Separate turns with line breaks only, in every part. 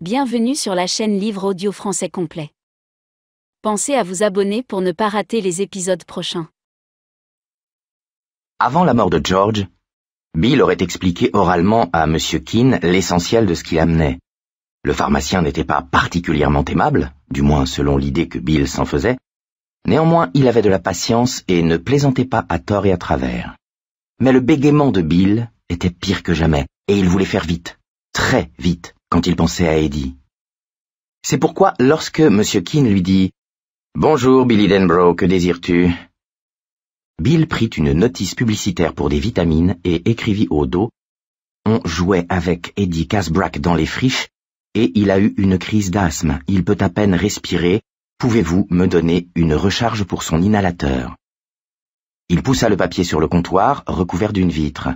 Bienvenue sur la chaîne Livre Audio Français Complet. Pensez à vous abonner pour ne pas rater les épisodes prochains. Avant la mort de George, Bill aurait expliqué oralement à M. Keane l'essentiel de ce qu'il amenait. Le pharmacien n'était pas particulièrement aimable, du moins selon l'idée que Bill s'en faisait. Néanmoins, il avait de la patience et ne plaisantait pas à tort et à travers. Mais le bégaiement de Bill était pire que jamais, et il voulait faire vite, très vite quand il pensait à Eddie. C'est pourquoi, lorsque M. Keane lui dit « Bonjour, Billy Denbrough, que désires-tu » Bill prit une notice publicitaire pour des vitamines et écrivit au dos « On jouait avec Eddie Casbrack dans les friches et il a eu une crise d'asthme, il peut à peine respirer, pouvez-vous me donner une recharge pour son inhalateur ?» Il poussa le papier sur le comptoir, recouvert d'une vitre.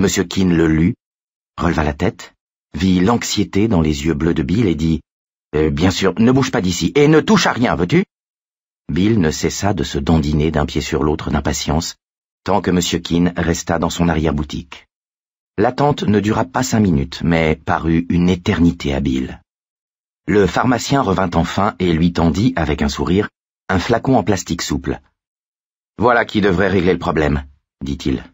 M. Keane le lut, releva la tête, vit l'anxiété dans les yeux bleus de Bill et dit euh, Bien sûr, ne bouge pas d'ici, et ne touche à rien, veux-tu Bill ne cessa de se dandiner d'un pied sur l'autre d'impatience, tant que M. Keane resta dans son arrière-boutique. L'attente ne dura pas cinq minutes, mais parut une éternité à Bill. Le pharmacien revint enfin et lui tendit, avec un sourire, un flacon en plastique souple. Voilà qui devrait régler le problème, dit-il.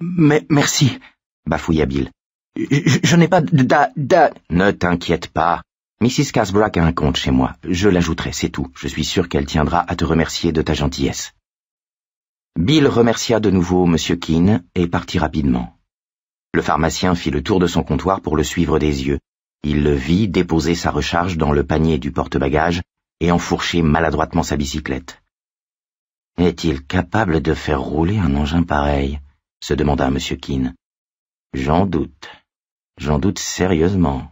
Mais merci, bafouilla Bill. Je n'ai pas de da, Ne t'inquiète pas. Mrs. Casbrack a un compte chez moi. Je l'ajouterai, c'est tout. Je suis sûr qu'elle tiendra à te remercier de ta gentillesse. Bill remercia de nouveau M. Keane et partit rapidement. Le pharmacien fit le tour de son comptoir pour le suivre des yeux. Il le vit déposer sa recharge dans le panier du porte-bagages et enfourcher maladroitement sa bicyclette. Est-il capable de faire rouler un engin pareil se demanda M. Keane. J'en doute. J'en doute sérieusement.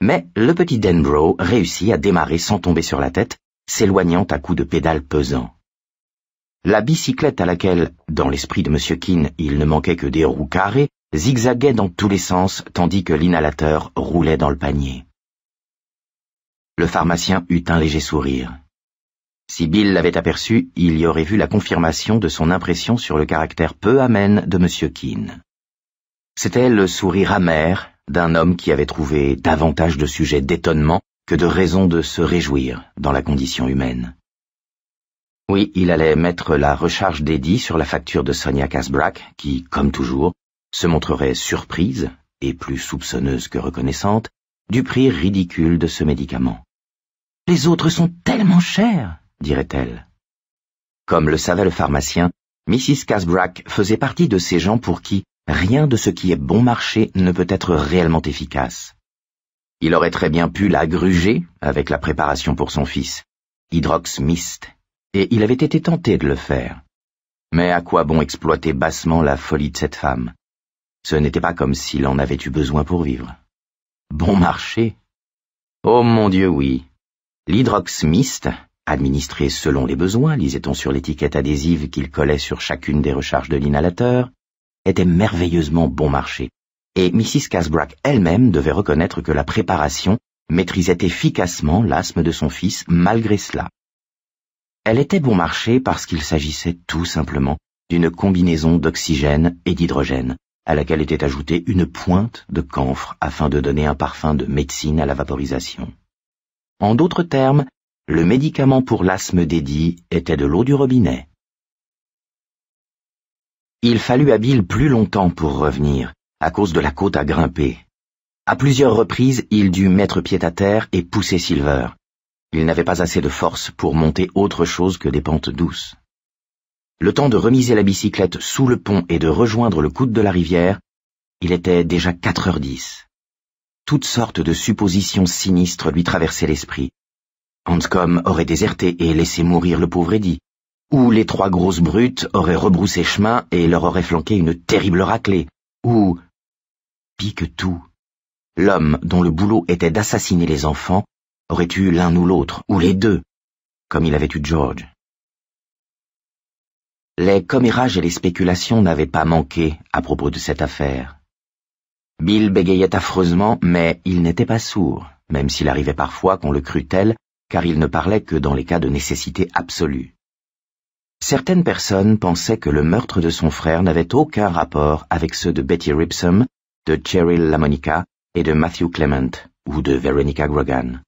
Mais le petit Denbrough réussit à démarrer sans tomber sur la tête, s'éloignant à coups de pédale pesant. La bicyclette à laquelle, dans l'esprit de M. Keane, il ne manquait que des roues carrées, zigzaguait dans tous les sens tandis que l'inhalateur roulait dans le panier. Le pharmacien eut un léger sourire. Si Bill l'avait aperçu, il y aurait vu la confirmation de son impression sur le caractère peu amène de M. Keane. C'était le sourire amer d'un homme qui avait trouvé davantage de sujets d'étonnement que de raisons de se réjouir dans la condition humaine. Oui, il allait mettre la recharge d'Eddie sur la facture de Sonia Casbrack, qui, comme toujours, se montrerait surprise, et plus soupçonneuse que reconnaissante, du prix ridicule de ce médicament. Les autres sont tellement chers, dirait-elle. Comme le savait le pharmacien, Mrs. Casbrack faisait partie de ces gens pour qui rien de ce qui est bon marché ne peut être réellement efficace. Il aurait très bien pu la gruger avec la préparation pour son fils, Hydrox Mist, et il avait été tenté de le faire. Mais à quoi bon exploiter bassement la folie de cette femme Ce n'était pas comme s'il en avait eu besoin pour vivre. Bon marché Oh mon Dieu, oui. L'Hydrox Mist, administré selon les besoins, lisait-on sur l'étiquette adhésive qu'il collait sur chacune des recharges de l'inhalateur, était merveilleusement bon marché, et Mrs. Casbrack elle-même devait reconnaître que la préparation maîtrisait efficacement l'asthme de son fils malgré cela. Elle était bon marché parce qu'il s'agissait tout simplement d'une combinaison d'oxygène et d'hydrogène, à laquelle était ajoutée une pointe de camphre afin de donner un parfum de médecine à la vaporisation. En d'autres termes, le médicament pour l'asthme dédié était de l'eau du robinet. Il fallut à Bill plus longtemps pour revenir, à cause de la côte à grimper. À plusieurs reprises, il dut mettre pied à terre et pousser Silver. Il n'avait pas assez de force pour monter autre chose que des pentes douces. Le temps de remiser la bicyclette sous le pont et de rejoindre le coude de la rivière, il était déjà quatre heures dix. Toutes sortes de suppositions sinistres lui traversaient l'esprit. Hanscom aurait déserté et laissé mourir le pauvre Eddy ou les trois grosses brutes auraient rebroussé chemin et leur auraient flanqué une terrible raclée, ou... que tout. L'homme dont le boulot était d'assassiner les enfants aurait eu l'un ou l'autre, ou les deux, comme il avait eu George. Les commérages et les spéculations n'avaient pas manqué à propos de cette affaire. Bill bégayait affreusement, mais il n'était pas sourd, même s'il arrivait parfois qu'on le crût tel, car il ne parlait que dans les cas de nécessité absolue. Certaines personnes pensaient que le meurtre de son frère n'avait aucun rapport avec ceux de Betty Ripsom, de Cheryl LaMonica et de Matthew Clement, ou de Veronica Grogan.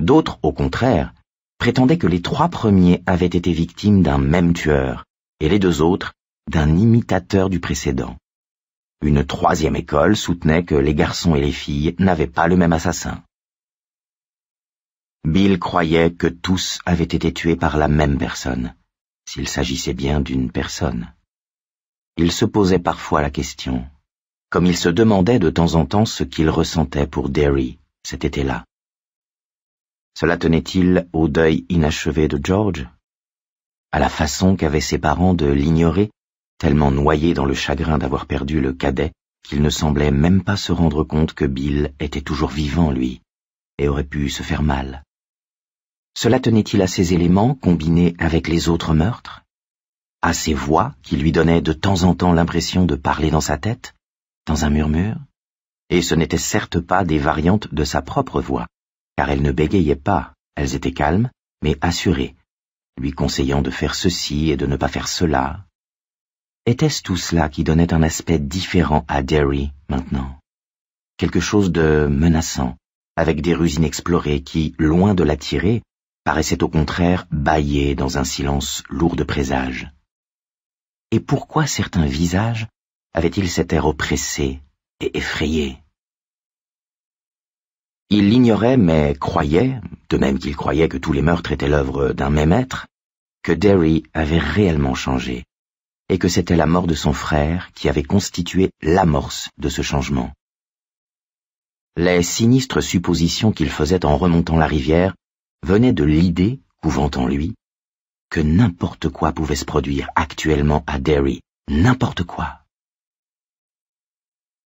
D'autres, au contraire, prétendaient que les trois premiers avaient été victimes d'un même tueur, et les deux autres d'un imitateur du précédent. Une troisième école soutenait que les garçons et les filles n'avaient pas le même assassin. Bill croyait que tous avaient été tués par la même personne s'il s'agissait bien d'une personne. Il se posait parfois la question, comme il se demandait de temps en temps ce qu'il ressentait pour Derry cet été-là. Cela tenait-il au deuil inachevé de George À la façon qu'avaient ses parents de l'ignorer, tellement noyé dans le chagrin d'avoir perdu le cadet qu'il ne semblait même pas se rendre compte que Bill était toujours vivant, lui, et aurait pu se faire mal. Cela tenait-il à ces éléments combinés avec les autres meurtres À ces voix qui lui donnaient de temps en temps l'impression de parler dans sa tête, dans un murmure Et ce n'étaient certes pas des variantes de sa propre voix, car elles ne bégayaient pas, elles étaient calmes, mais assurées, lui conseillant de faire ceci et de ne pas faire cela. Était-ce tout cela qui donnait un aspect différent à Derry maintenant Quelque chose de menaçant, avec des rues inexplorées qui, loin de l'attirer, paraissait au contraire bâiller dans un silence lourd de présages. Et pourquoi certains visages avaient-ils cet air oppressé et effrayé Il l'ignorait mais croyait, de même qu'il croyait que tous les meurtres étaient l'œuvre d'un même être, que Derry avait réellement changé, et que c'était la mort de son frère qui avait constitué l'amorce de ce changement. Les sinistres suppositions qu'il faisait en remontant la rivière venait de l'idée, couvant en lui, que n'importe quoi pouvait se produire actuellement à Derry, n'importe quoi.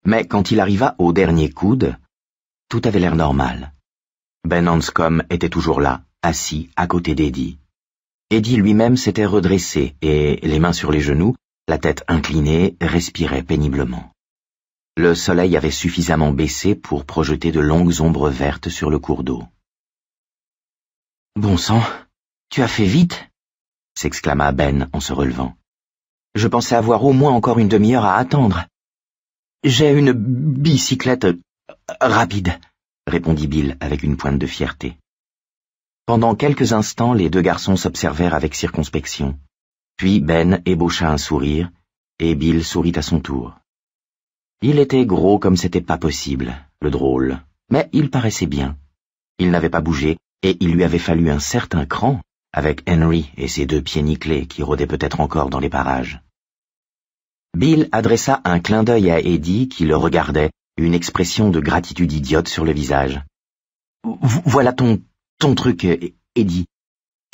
Mais quand il arriva au dernier coude, tout avait l'air normal. Ben Hanscom était toujours là, assis à côté d'Eddie. Eddie lui-même s'était redressé et, les mains sur les genoux, la tête inclinée, respirait péniblement. Le soleil avait suffisamment baissé pour projeter de longues ombres vertes sur le cours d'eau. Bon sang, tu as fait vite s'exclama Ben en se relevant. Je pensais avoir au moins encore une demi-heure à attendre. J'ai une bicyclette euh, rapide, répondit Bill avec une pointe de fierté. Pendant quelques instants, les deux garçons s'observèrent avec circonspection. Puis Ben ébaucha un sourire, et Bill sourit à son tour. Il était gros comme c'était pas possible, le drôle, mais il paraissait bien. Il n'avait pas bougé, et il lui avait fallu un certain cran, avec Henry et ses deux pieds nickelés qui rôdaient peut-être encore dans les parages. Bill adressa un clin d'œil à Eddie qui le regardait, une expression de gratitude idiote sur le visage. Voilà ton ton truc, Eddie,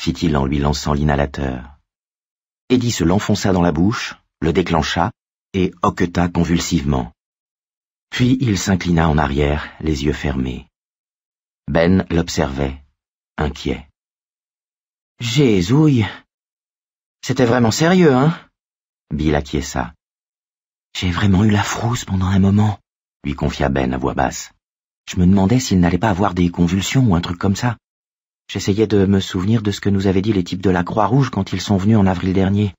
fit-il en lui lançant l'inhalateur. Eddie se l'enfonça dans la bouche, le déclencha et hoqueta convulsivement. Puis il s'inclina en arrière, les yeux fermés. Ben l'observait inquiet. Jésus C'était vraiment sérieux, hein Bill acquiesça. J'ai vraiment eu la frousse pendant un moment, lui confia Ben à voix basse. Je me demandais s'il n'allait pas avoir des convulsions ou un truc comme ça. J'essayais de me souvenir de ce que nous avaient dit les types de la Croix-Rouge quand ils sont venus en avril dernier.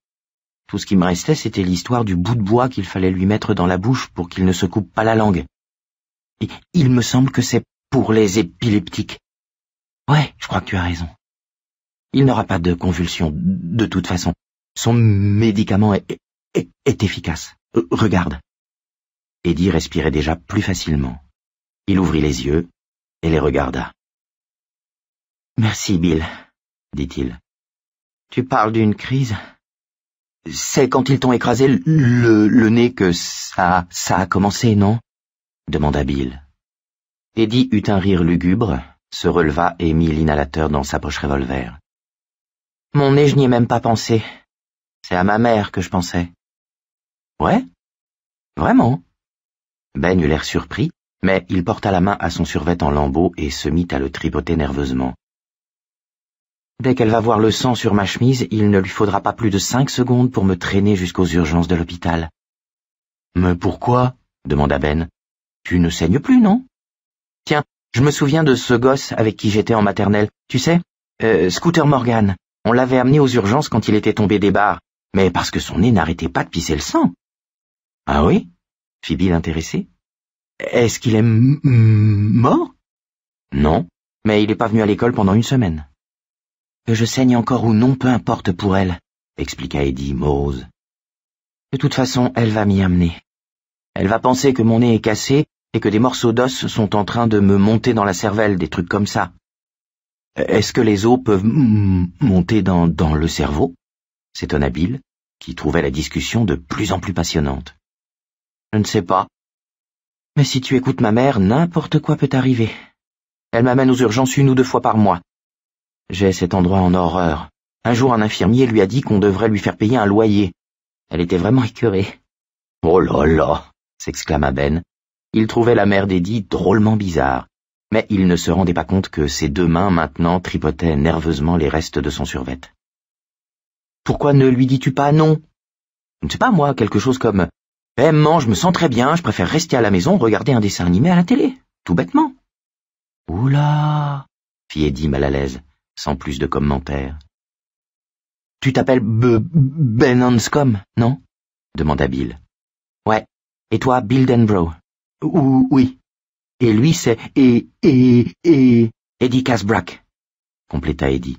Tout ce qui me restait, c'était l'histoire du bout de bois qu'il fallait lui mettre dans la bouche pour qu'il ne se coupe pas la langue. Et il me semble que c'est pour les épileptiques. Ouais, je crois que tu as raison. Il n'aura pas de convulsion de toute façon. Son médicament est, efficace. Euh, regarde. Eddie respirait déjà plus facilement. Il ouvrit les yeux et les regarda. Merci, Bill, dit-il. Tu parles d'une crise C'est quand ils t'ont écrasé le, le, nez que ça, ça a commencé, non demanda Bill. Eddie eut un rire lugubre se releva et mit l'inhalateur dans sa poche revolver. Mon nez, je n'y ai même pas pensé. C'est à ma mère que je pensais. Ouais Vraiment Ben eut l'air surpris, mais il porta la main à son survêt en lambeaux et se mit à le tripoter nerveusement. Dès qu'elle va voir le sang sur ma chemise, il ne lui faudra pas plus de cinq secondes pour me traîner jusqu'aux urgences de l'hôpital. Mais pourquoi demanda Ben. Tu ne saignes plus, non Tiens, je me souviens de ce gosse avec qui j'étais en maternelle, tu sais euh, Scooter Morgan. On l'avait amené aux urgences quand il était tombé des barres, mais parce que son nez n'arrêtait pas de pisser le sang. Ah oui fit Bill intéressé. Est-ce qu'il est, mort Non, mais il n'est pas venu à l'école pendant une semaine. Que je saigne encore ou non, peu importe pour elle, expliqua Eddie, morose. De toute façon, elle va m'y amener. Elle va penser que mon nez est cassé et que des morceaux d'os sont en train de me monter dans la cervelle, des trucs comme ça. Est-ce que les os peuvent monter dans, le cerveau s'étonna Bill, qui trouvait la discussion de plus en plus passionnante. Je ne sais pas. Mais si tu écoutes ma mère, n'importe quoi peut arriver. Elle m'amène aux urgences une ou deux fois par mois. J'ai cet endroit en horreur. Un jour, un infirmier lui a dit qu'on devrait lui faire payer un loyer. Elle était vraiment écœurée. Oh là là s'exclama Ben, il trouvait la mère d'Eddie drôlement bizarre, mais il ne se rendait pas compte que ses deux mains maintenant tripotaient nerveusement les restes de son survêt. Pourquoi ne lui dis-tu pas non Je ne sais pas moi, quelque chose comme Eh, man, je me sens très bien, je préfère rester à la maison, regarder un dessin animé à la télé, tout bêtement. Oula fit Eddie mal à l'aise, sans plus de commentaires. Tu t'appelles B Ben Hanscom, non demanda Bill. Ouais. Et toi, Bill Denbrough ou, oui. Et lui, c'est et, et, et, Eddie Casbrack, compléta Eddie.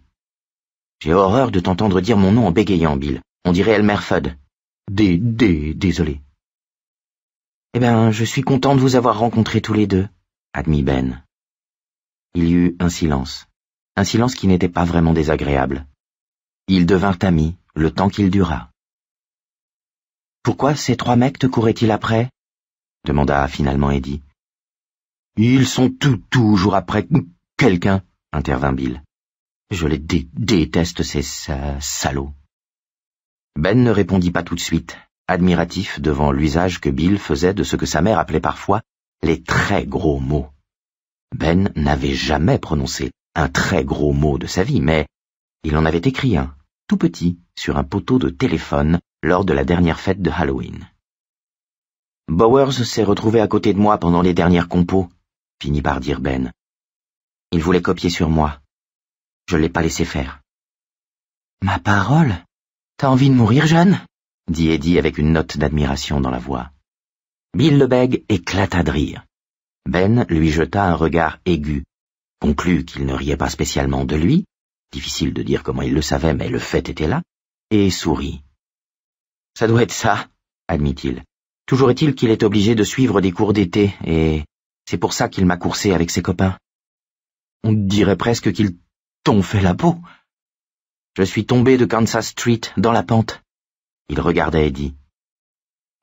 J'ai horreur de t'entendre dire mon nom en bégayant, Bill. On dirait Elmer Fudd. D. dé, désolé. Eh bien, je suis content de vous avoir rencontrés tous les deux, admit Ben. Il y eut un silence. Un silence qui n'était pas vraiment désagréable. Ils devinrent amis, le temps qu'il dura. Pourquoi ces trois mecs te couraient-ils après demanda finalement Eddie. Ils sont tout toujours après quelqu'un, intervint Bill. Je les déteste, ces salauds. Ben ne répondit pas tout de suite, admiratif devant l'usage que Bill faisait de ce que sa mère appelait parfois les très gros mots. Ben n'avait jamais prononcé un très gros mot de sa vie, mais il en avait écrit un, tout petit, sur un poteau de téléphone lors de la dernière fête de Halloween. Bowers s'est retrouvé à côté de moi pendant les dernières compos, finit par dire Ben. Il voulait copier sur moi. Je l'ai pas laissé faire. Ma parole T'as envie de mourir, Jeanne dit Eddie avec une note d'admiration dans la voix. Bill Lebeg éclata de rire. Ben lui jeta un regard aigu, conclut qu'il ne riait pas spécialement de lui, difficile de dire comment il le savait, mais le fait était là, et sourit. Ça doit être ça, admit-il. Toujours est-il qu'il est obligé de suivre des cours d'été, et c'est pour ça qu'il m'a coursé avec ses copains. On dirait presque qu'il t'ont fait la peau. Je suis tombé de Kansas Street dans la pente. Il regarda Eddie.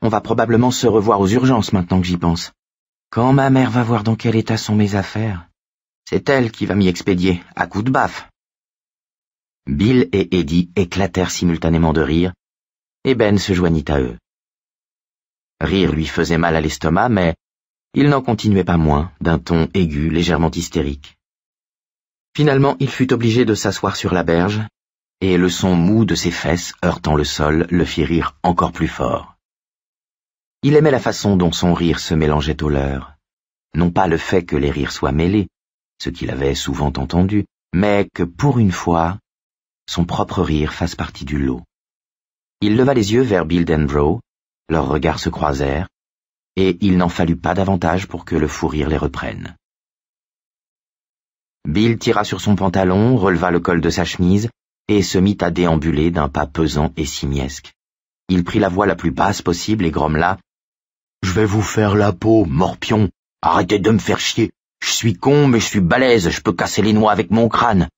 On va probablement se revoir aux urgences maintenant que j'y pense. Quand ma mère va voir dans quel état sont mes affaires, c'est elle qui va m'y expédier, à coups de baffe. Bill et Eddie éclatèrent simultanément de rire, et Ben se joignit à eux. Rire lui faisait mal à l'estomac, mais il n'en continuait pas moins, d'un ton aigu, légèrement hystérique. Finalement, il fut obligé de s'asseoir sur la berge, et le son mou de ses fesses heurtant le sol le fit rire encore plus fort. Il aimait la façon dont son rire se mélangeait au leur, non pas le fait que les rires soient mêlés, ce qu'il avait souvent entendu, mais que pour une fois, son propre rire fasse partie du lot. Il leva les yeux vers Bill leurs regards se croisèrent, et il n'en fallut pas davantage pour que le fou rire les reprenne. Bill tira sur son pantalon, releva le col de sa chemise, et se mit à déambuler d'un pas pesant et simiesque. Il prit la voix la plus basse possible et grommela « Je vais vous faire la peau, morpion Arrêtez de me faire chier Je suis con, mais je suis balèze, je peux casser les noix avec mon crâne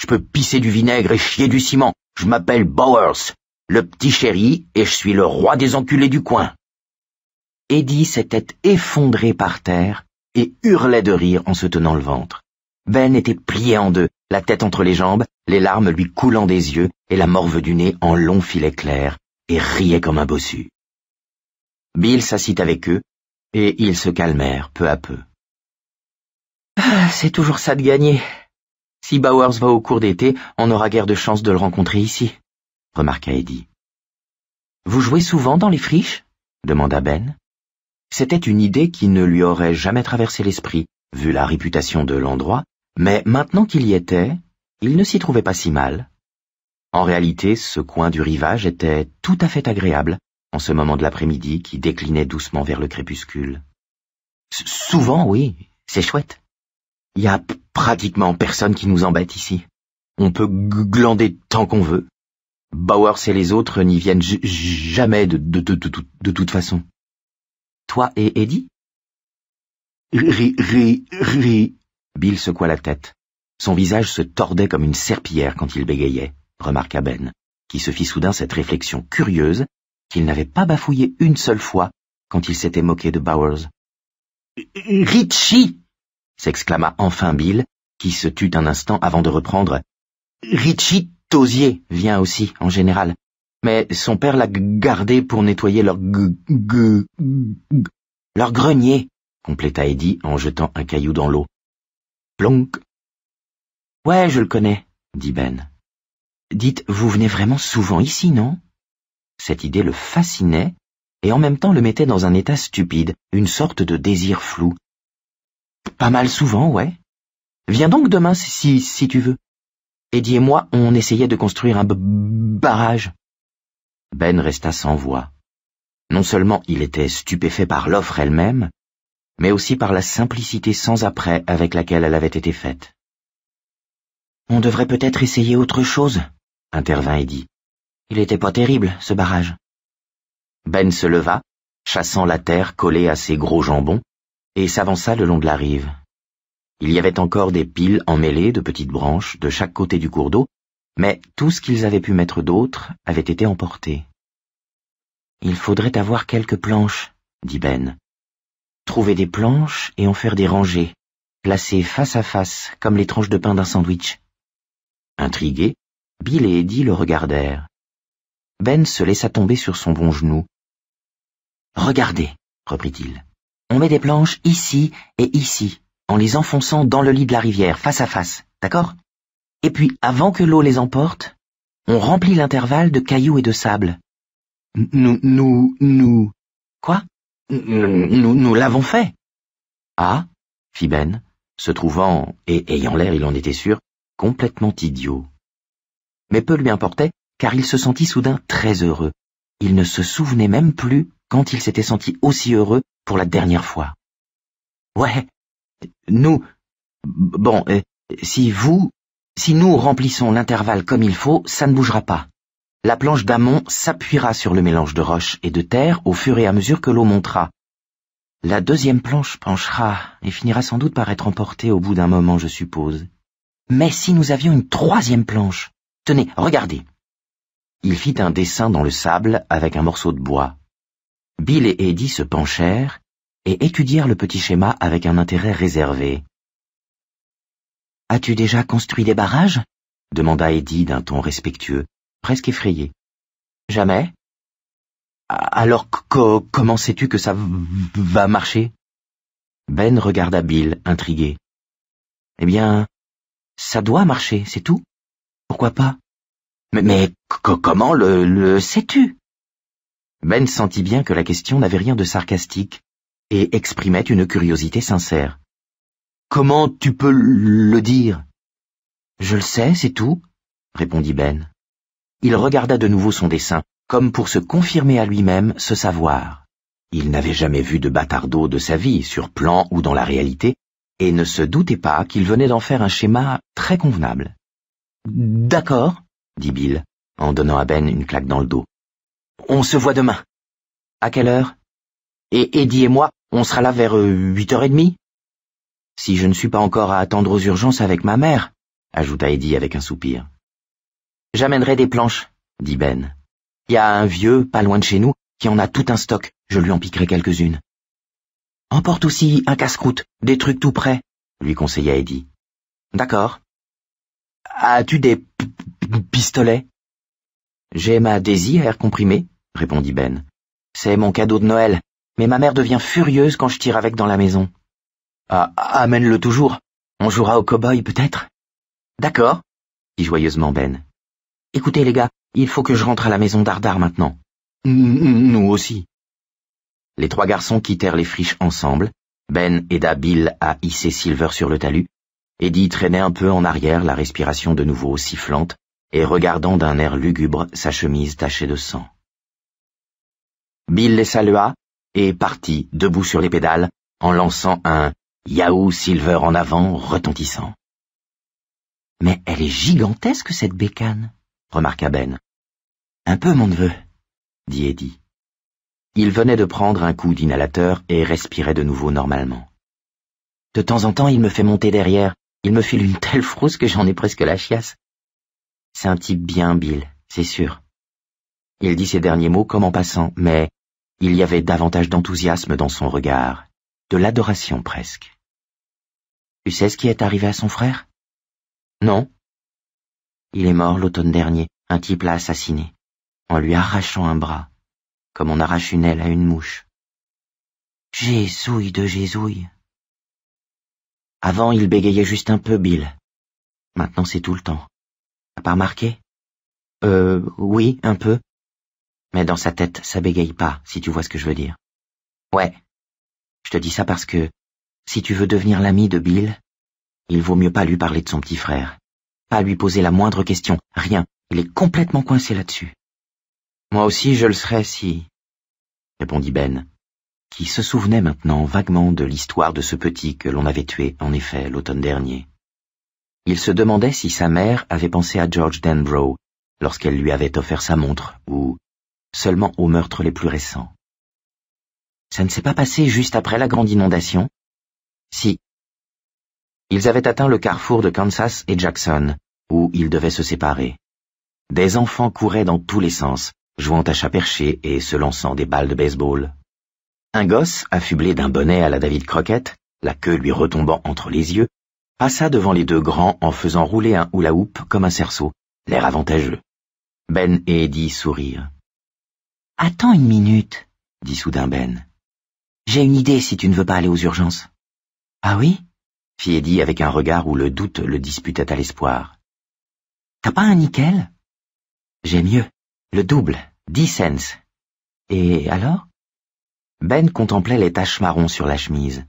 Je peux pisser du vinaigre et chier du ciment Je m'appelle Bowers le petit chéri et je suis le roi des enculés du coin. Eddie s'était effondré par terre et hurlait de rire en se tenant le ventre. Ben était plié en deux, la tête entre les jambes, les larmes lui coulant des yeux et la morve du nez en long filet clair, et riait comme un bossu. Bill s'assit avec eux, et ils se calmèrent peu à peu. Ah, c'est toujours ça de gagner. Si Bowers va au cours d'été, on aura guère de chance de le rencontrer ici remarqua Eddie. Vous jouez souvent dans les friches demanda Ben. C'était une idée qui ne lui aurait jamais traversé l'esprit, vu la réputation de l'endroit, mais maintenant qu'il y était, il ne s'y trouvait pas si mal. En réalité, ce coin du rivage était tout à fait agréable, en ce moment de l'après-midi qui déclinait doucement vers le crépuscule. Souvent, oui, c'est chouette. Il y a pratiquement personne qui nous embête ici. On peut glander tant qu'on veut. Bowers et les autres n'y viennent jamais de, de, de, de, toute façon. Toi et Eddie Ri, ri, ri. Bill secoua la tête. Son visage se tordait comme une serpillière quand il bégayait, remarqua Ben, qui se fit soudain cette réflexion curieuse qu'il n'avait pas bafouillé une seule fois quand il s'était moqué de Bowers. Richie s'exclama enfin Bill, qui se tut un instant avant de reprendre. Richie Tosier vient aussi, en général. Mais son père l'a gardé pour nettoyer leur g g leur grenier, compléta Eddie en jetant un caillou dans l'eau. Plonk. Ouais, je le connais, dit Ben. Dites, vous venez vraiment souvent ici, non Cette idée le fascinait et en même temps le mettait dans un état stupide, une sorte de désir flou. Pas mal souvent, ouais. Viens donc demain si, si tu veux. Eddie et moi, on essayait de construire un b barrage. Ben resta sans voix. Non seulement il était stupéfait par l'offre elle-même, mais aussi par la simplicité sans après avec laquelle elle avait été faite. On devrait peut-être essayer autre chose, intervint Eddie. Il était pas terrible, ce barrage. Ben se leva, chassant la terre collée à ses gros jambons, et s'avança le long de la rive. Il y avait encore des piles emmêlées de petites branches de chaque côté du cours d'eau, mais tout ce qu'ils avaient pu mettre d'autre avait été emporté. Il faudrait avoir quelques planches, dit Ben. Trouver des planches et en faire des rangées, placées face à face comme les tranches de pain d'un sandwich. Intrigués, Bill et Eddie le regardèrent. Ben se laissa tomber sur son bon genou. Regardez, reprit-il. On met des planches ici et ici, en les enfonçant dans le lit de la rivière, face à face, d'accord Et puis, avant que l'eau les emporte, on remplit l'intervalle de cailloux et de sable. Nous, nous, nous. Quoi Nous, nous, l'avons fait. Ah, fit Ben, se trouvant, et ayant l'air, il en était sûr, complètement idiot. Mais peu lui importait, car il se sentit soudain très heureux. Il ne se souvenait même plus quand il s'était senti aussi heureux pour la dernière fois. Ouais, nous... Bon, euh, si vous... Si nous remplissons l'intervalle comme il faut, ça ne bougera pas. La planche d'amont s'appuiera sur le mélange de roches et de terre au fur et à mesure que l'eau montera. La deuxième planche penchera et finira sans doute par être emportée au bout d'un moment, je suppose. Mais si nous avions une troisième planche Tenez, regardez. Il fit un dessin dans le sable avec un morceau de bois. Bill et Eddie se penchèrent et étudièrent le petit schéma avec un intérêt réservé. As-tu déjà construit des barrages demanda Eddie d'un ton respectueux, presque effrayé. Jamais. Alors comment sais-tu que ça va marcher Ben regarda Bill, intrigué. Eh bien, ça doit marcher, c'est tout. Pourquoi pas Mais, mais comment le, le sais-tu Ben sentit bien que la question n'avait rien de sarcastique, et exprimait une curiosité sincère. Comment tu peux le dire Je le sais, c'est tout, répondit Ben. Il regarda de nouveau son dessin, comme pour se confirmer à lui-même ce savoir. Il n'avait jamais vu de bâtardeau de sa vie, sur plan ou dans la réalité, et ne se doutait pas qu'il venait d'en faire un schéma très convenable. D'accord, dit Bill, en donnant à Ben une claque dans le dos. On se voit demain. À quelle heure et Eddie et moi, on sera là vers euh, huit heures et demie. Si je ne suis pas encore à attendre aux urgences avec ma mère, ajouta Eddie avec un soupir. J'amènerai des planches, dit Ben. Il y a un vieux, pas loin de chez nous, qui en a tout un stock, je lui en piquerai quelques-unes. Emporte aussi un casse-croûte, des trucs tout prêts, lui conseilla Eddie. D'accord. As-tu des pistolets J'ai ma désir à air comprimé, répondit Ben. C'est mon cadeau de Noël, mais ma mère devient furieuse quand je tire avec dans la maison. Ah, amène-le toujours. On jouera au cow-boy peut-être D'accord, dit joyeusement Ben. Écoutez les gars, il faut que je rentre à la maison d'Ardar maintenant. Nous aussi. Les trois garçons quittèrent les friches ensemble. Ben aida Bill à hisser Silver sur le talus. Eddie traînait un peu en arrière, la respiration de nouveau sifflante, et regardant d'un air lugubre sa chemise tachée de sang. Bill les salua, et partit, debout sur les pédales, en lançant un Yahoo Silver en avant retentissant. Mais elle est gigantesque, cette bécane, remarqua Ben. Un peu, mon neveu, dit Eddie. Il venait de prendre un coup d'inhalateur et respirait de nouveau normalement. De temps en temps, il me fait monter derrière. Il me file une telle frousse que j'en ai presque la chiasse. C'est un type bien, Bill, c'est sûr. Il dit ces derniers mots comme en passant, mais il y avait davantage d'enthousiasme dans son regard, de l'adoration presque. Tu sais ce qui est arrivé à son frère Non. Il est mort l'automne dernier, un type l'a assassiné, en lui arrachant un bras, comme on arrache une aile à une mouche. Jésouille de jésouille. Avant, il bégayait juste un peu, Bill. Maintenant, c'est tout le temps. T'as pas remarqué ?»« Euh, oui, un peu, mais dans sa tête, ça bégaye pas, si tu vois ce que je veux dire. Ouais. Je te dis ça parce que, si tu veux devenir l'ami de Bill, il vaut mieux pas lui parler de son petit frère. Pas lui poser la moindre question, rien. Il est complètement coincé là-dessus. Moi aussi, je le serais si... répondit Ben, qui se souvenait maintenant vaguement de l'histoire de ce petit que l'on avait tué, en effet, l'automne dernier. Il se demandait si sa mère avait pensé à George Danbrough lorsqu'elle lui avait offert sa montre, ou seulement aux meurtres les plus récents. Ça ne s'est pas passé juste après la grande inondation Si. Ils avaient atteint le carrefour de Kansas et Jackson, où ils devaient se séparer. Des enfants couraient dans tous les sens, jouant à chat perché et se lançant des balles de baseball. Un gosse, affublé d'un bonnet à la David Crockett, la queue lui retombant entre les yeux, passa devant les deux grands en faisant rouler un hula-hoop comme un cerceau, l'air avantageux. Ben et Eddie sourirent. Attends une minute, dit soudain Ben. J'ai une idée si tu ne veux pas aller aux urgences. Ah oui fit Eddie avec un regard où le doute le disputait à l'espoir. T'as pas un nickel J'ai mieux, le double, dix cents. Et alors Ben contemplait les taches marrons sur la chemise.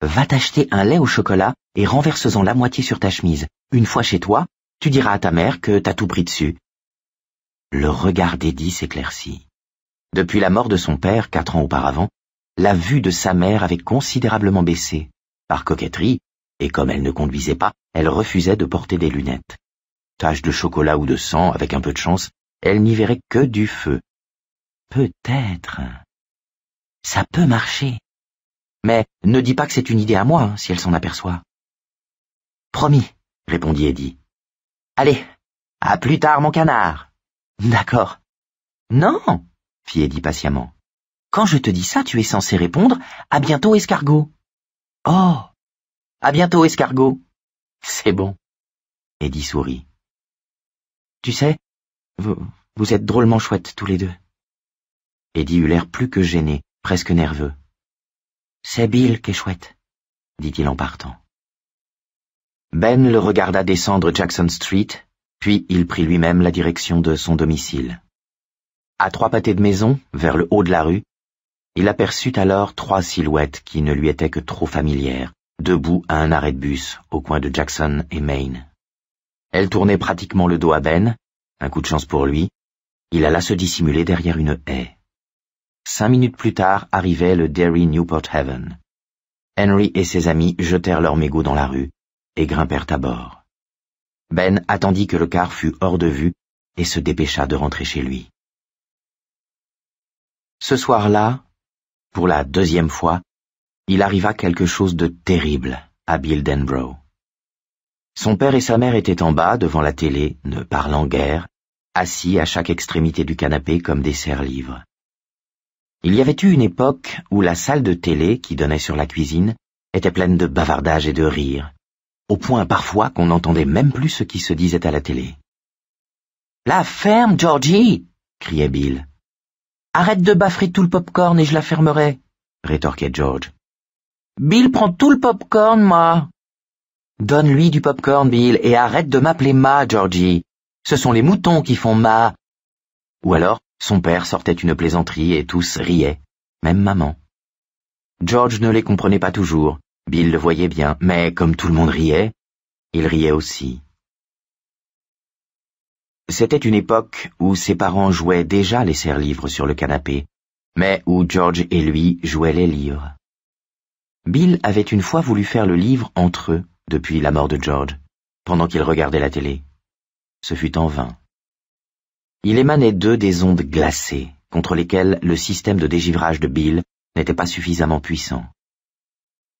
Va t'acheter un lait au chocolat et renverse-en la moitié sur ta chemise. Une fois chez toi, tu diras à ta mère que t'as tout pris dessus le regard d'Eddie s'éclaircit. Depuis la mort de son père, quatre ans auparavant, la vue de sa mère avait considérablement baissé. Par coquetterie, et comme elle ne conduisait pas, elle refusait de porter des lunettes. Tache de chocolat ou de sang, avec un peu de chance, elle n'y verrait que du feu. Peut-être. Ça peut marcher. Mais ne dis pas que c'est une idée à moi, hein, si elle s'en aperçoit. Promis, répondit Eddie. Allez, à plus tard, mon canard. D'accord. Non, fit Eddie patiemment. Quand je te dis ça, tu es censé répondre à bientôt escargot. Oh. À bientôt escargot. C'est bon. Eddie sourit. Tu sais, vous, vous êtes drôlement chouettes tous les deux. Eddie eut l'air plus que gêné, presque nerveux. C'est Bill qui est chouette, dit-il en partant. Ben le regarda descendre Jackson Street puis il prit lui-même la direction de son domicile. À trois pâtés de maison, vers le haut de la rue, il aperçut alors trois silhouettes qui ne lui étaient que trop familières, debout à un arrêt de bus au coin de Jackson et Maine. Elles tournaient pratiquement le dos à Ben, un coup de chance pour lui, il alla se dissimuler derrière une haie. Cinq minutes plus tard arrivait le Derry Newport Haven. Henry et ses amis jetèrent leurs mégots dans la rue et grimpèrent à bord. Ben attendit que le car fût hors de vue et se dépêcha de rentrer chez lui. Ce soir-là, pour la deuxième fois, il arriva quelque chose de terrible à Bill Son père et sa mère étaient en bas, devant la télé, ne parlant guère, assis à chaque extrémité du canapé comme des serres-livres. Il y avait eu une époque où la salle de télé qui donnait sur la cuisine était pleine de bavardages et de rires, au point parfois qu'on n'entendait même plus ce qui se disait à la télé. La ferme, Georgie criait Bill. Arrête de baffrer tout le pop et je la fermerai, rétorquait George. Bill prend tout le pop-corn, moi. Donne-lui du pop Bill, et arrête de m'appeler ma, Georgie. Ce sont les moutons qui font ma. Ou alors, son père sortait une plaisanterie et tous riaient, même maman. George ne les comprenait pas toujours, Bill le voyait bien, mais comme tout le monde riait, il riait aussi. C'était une époque où ses parents jouaient déjà les serres livres sur le canapé, mais où George et lui jouaient les livres. Bill avait une fois voulu faire le livre entre eux depuis la mort de George, pendant qu'il regardait la télé. Ce fut en vain. Il émanait d'eux des ondes glacées, contre lesquelles le système de dégivrage de Bill n'était pas suffisamment puissant.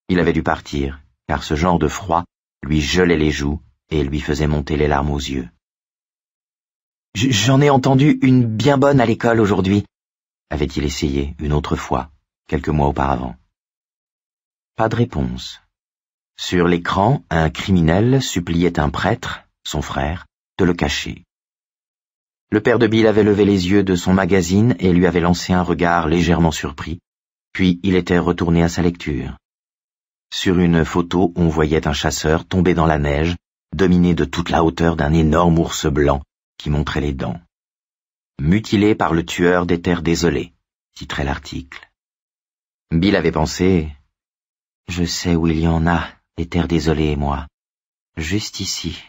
Il avait dû partir, car ce genre de froid lui gelait les joues et lui faisait monter les larmes aux yeux. J'en ai entendu une bien bonne à l'école aujourd'hui, avait-il essayé une autre fois, quelques mois auparavant. Pas de réponse. Sur l'écran, un criminel suppliait un prêtre, son frère, de le cacher. Le père de Bill avait levé les yeux de son magazine et lui avait lancé un regard légèrement surpris, puis il était retourné à sa lecture. Sur une photo, on voyait un chasseur tombé dans la neige, dominé de toute la hauteur d'un énorme ours blanc qui montrait les dents. Mutilé par le tueur des terres désolées, titrait l'article. Bill avait pensé Je sais où il y en a, des terres désolées, et moi. Juste ici,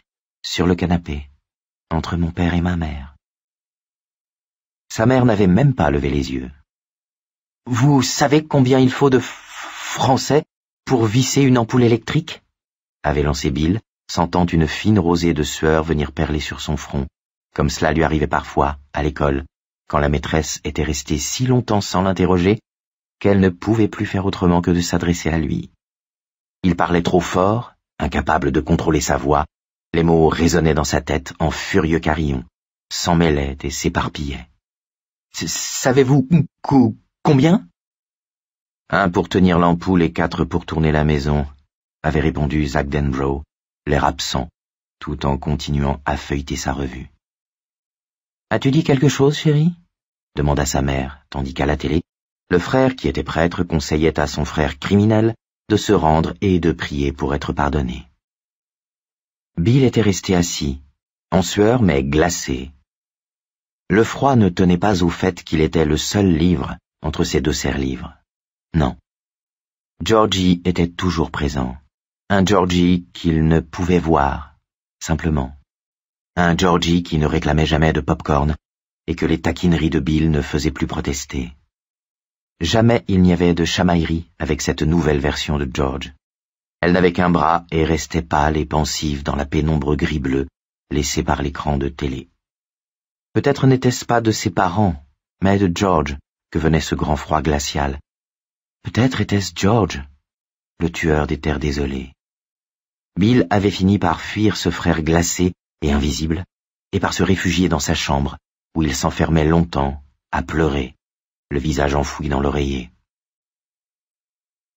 sur le canapé, entre mon père et ma mère. Sa mère n'avait même pas levé les yeux. Vous savez combien il faut de Français pour visser une ampoule électrique avait lancé Bill, sentant une fine rosée de sueur venir perler sur son front, comme cela lui arrivait parfois, à l'école, quand la maîtresse était restée si longtemps sans l'interroger qu'elle ne pouvait plus faire autrement que de s'adresser à lui. Il parlait trop fort, incapable de contrôler sa voix, les mots résonnaient dans sa tête en furieux carillons, s'en mêlaient et s'éparpillaient. Savez-vous combien un pour tenir l'ampoule et quatre pour tourner la maison, avait répondu Zack Denbrough, l'air absent, tout en continuant à feuilleter sa revue. As-tu dit quelque chose, chérie demanda sa mère, tandis qu'à la télé, le frère qui était prêtre conseillait à son frère criminel de se rendre et de prier pour être pardonné. Bill était resté assis, en sueur mais glacé. Le froid ne tenait pas au fait qu'il était le seul livre entre ces deux serres livres. Non. Georgie était toujours présent. Un Georgie qu'il ne pouvait voir, simplement. Un Georgie qui ne réclamait jamais de pop-corn et que les taquineries de Bill ne faisaient plus protester. Jamais il n'y avait de chamaillerie avec cette nouvelle version de George. Elle n'avait qu'un bras et restait pâle et pensive dans la pénombre gris-bleu laissée par l'écran de télé. Peut-être n'était-ce pas de ses parents, mais de George que venait ce grand froid glacial, Peut-être était-ce George, le tueur des terres désolées. Bill avait fini par fuir ce frère glacé et invisible, et par se réfugier dans sa chambre, où il s'enfermait longtemps, à pleurer, le visage enfoui dans l'oreiller.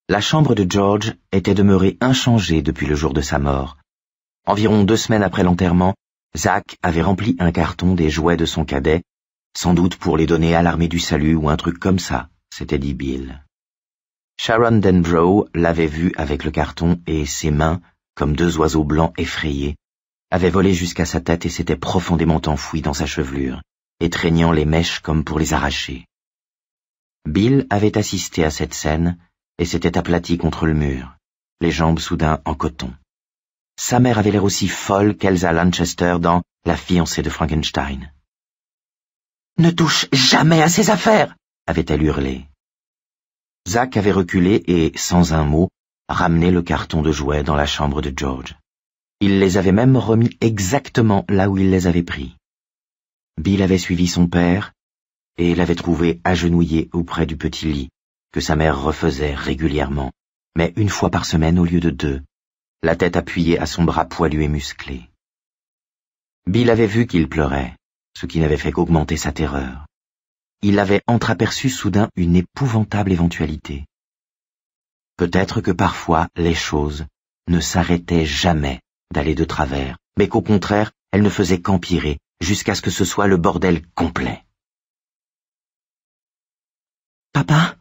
La chambre de George était demeurée inchangée depuis le jour de sa mort. Environ deux semaines après l'enterrement, Zach avait rempli un carton des jouets de son cadet, sans doute pour les donner à l'armée du salut ou un truc comme ça, s'était dit Bill. Sharon Denbrough l'avait vu avec le carton et ses mains, comme deux oiseaux blancs effrayés, avaient volé jusqu'à sa tête et s'étaient profondément enfouis dans sa chevelure, étreignant les mèches comme pour les arracher. Bill avait assisté à cette scène et s'était aplati contre le mur, les jambes soudain en coton. Sa mère avait l'air aussi folle qu'Elsa Lanchester dans La fiancée de Frankenstein. Ne touche jamais à ses affaires avait-elle hurlé. Zach avait reculé et, sans un mot, ramené le carton de jouets dans la chambre de George. Il les avait même remis exactement là où il les avait pris. Bill avait suivi son père et l'avait trouvé agenouillé auprès du petit lit que sa mère refaisait régulièrement, mais une fois par semaine au lieu de deux, la tête appuyée à son bras poilu et musclé. Bill avait vu qu'il pleurait, ce qui n'avait fait qu'augmenter sa terreur il avait entreaperçu soudain une épouvantable éventualité. Peut-être que parfois les choses ne s'arrêtaient jamais d'aller de travers, mais qu'au contraire, elles ne faisaient qu'empirer jusqu'à ce que ce soit le bordel complet. Papa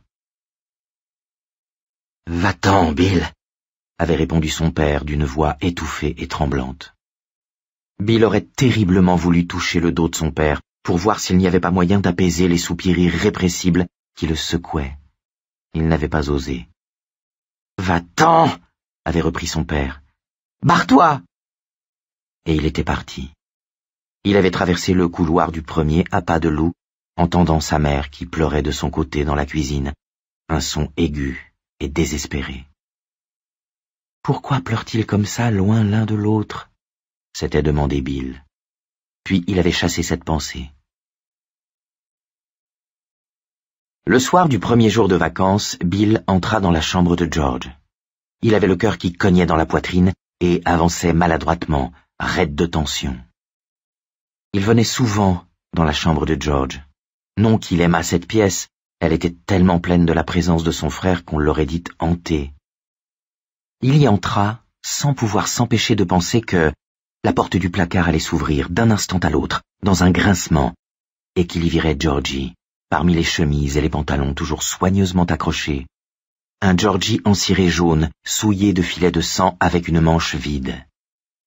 Va-t'en, Bill avait répondu son père d'une voix étouffée et tremblante. Bill aurait terriblement voulu toucher le dos de son père, pour voir s'il n'y avait pas moyen d'apaiser les soupirs irrépressibles qui le secouaient. Il n'avait pas osé. Va-t'en avait repris son père. Barre-toi Et il était parti. Il avait traversé le couloir du premier à pas de loup, entendant sa mère qui pleurait de son côté dans la cuisine, un son aigu et désespéré. Pourquoi pleure-t-il comme ça, loin l'un de l'autre s'était demandé Bill puis il avait chassé cette pensée. Le soir du premier jour de vacances, Bill entra dans la chambre de George. Il avait le cœur qui cognait dans la poitrine et avançait maladroitement, raide de tension. Il venait souvent dans la chambre de George. Non qu'il aimât cette pièce, elle était tellement pleine de la présence de son frère qu'on l'aurait dite hantée. Il y entra sans pouvoir s'empêcher de penser que, la porte du placard allait s'ouvrir d'un instant à l'autre, dans un grincement, et qu'il y virait Georgie, parmi les chemises et les pantalons toujours soigneusement accrochés. Un Georgie en ciré jaune, souillé de filets de sang avec une manche vide.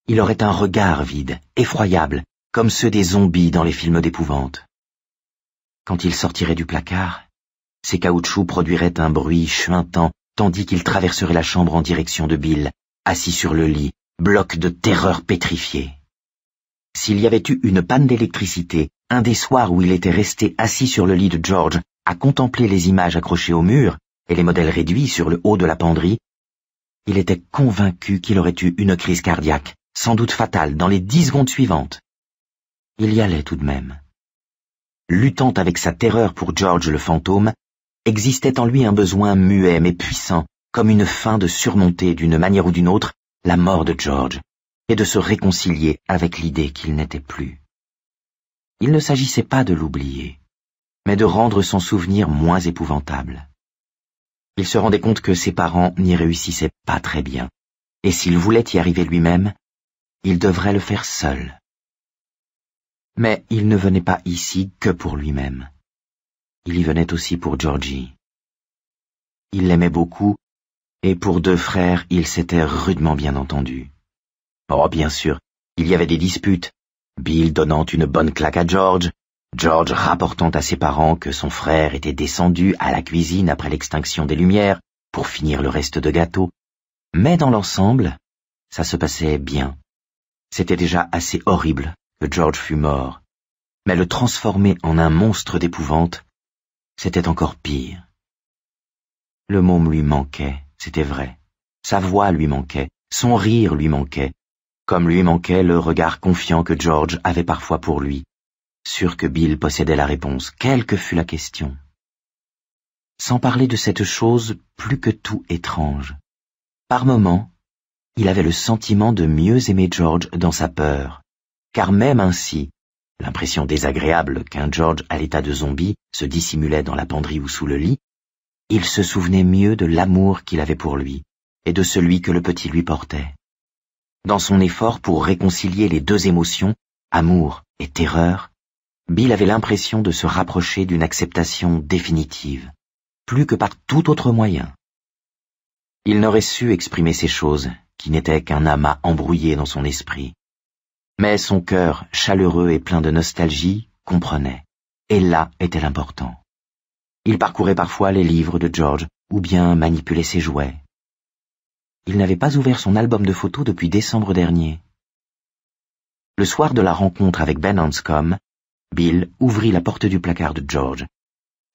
Il aurait un regard vide, effroyable, comme ceux des zombies dans les films d'épouvante. Quand il sortirait du placard, ses caoutchoucs produiraient un bruit chuintant tandis qu'il traverserait la chambre en direction de Bill, assis sur le lit, bloc de terreur pétrifié. S'il y avait eu une panne d'électricité, un des soirs où il était resté assis sur le lit de George à contempler les images accrochées au mur et les modèles réduits sur le haut de la penderie, il était convaincu qu'il aurait eu une crise cardiaque, sans doute fatale, dans les dix secondes suivantes. Il y allait tout de même. Luttant avec sa terreur pour George le fantôme, existait en lui un besoin muet mais puissant, comme une fin de surmonter d'une manière ou d'une autre la mort de George, et de se réconcilier avec l'idée qu'il n'était plus. Il ne s'agissait pas de l'oublier, mais de rendre son souvenir moins épouvantable. Il se rendait compte que ses parents n'y réussissaient pas très bien, et s'il voulait y arriver lui-même, il devrait le faire seul. Mais il ne venait pas ici que pour lui-même. Il y venait aussi pour Georgie. Il l'aimait beaucoup et pour deux frères, ils s'étaient rudement bien entendus. Oh, bien sûr, il y avait des disputes, Bill donnant une bonne claque à George, George rapportant à ses parents que son frère était descendu à la cuisine après l'extinction des lumières pour finir le reste de gâteau. Mais dans l'ensemble, ça se passait bien. C'était déjà assez horrible que George fût mort, mais le transformer en un monstre d'épouvante, c'était encore pire. Le môme lui manquait. C'était vrai. Sa voix lui manquait, son rire lui manquait, comme lui manquait le regard confiant que George avait parfois pour lui, sûr que Bill possédait la réponse, quelle que fût la question. Sans parler de cette chose plus que tout étrange. Par moments, il avait le sentiment de mieux aimer George dans sa peur, car même ainsi, l'impression désagréable qu'un George à l'état de zombie se dissimulait dans la penderie ou sous le lit il se souvenait mieux de l'amour qu'il avait pour lui et de celui que le petit lui portait. Dans son effort pour réconcilier les deux émotions, amour et terreur, Bill avait l'impression de se rapprocher d'une acceptation définitive, plus que par tout autre moyen. Il n'aurait su exprimer ces choses, qui n'étaient qu'un amas embrouillé dans son esprit. Mais son cœur, chaleureux et plein de nostalgie, comprenait, et là était l'important. Il parcourait parfois les livres de George ou bien manipulait ses jouets. Il n'avait pas ouvert son album de photos depuis décembre dernier. Le soir de la rencontre avec Ben Hanscom, Bill ouvrit la porte du placard de George,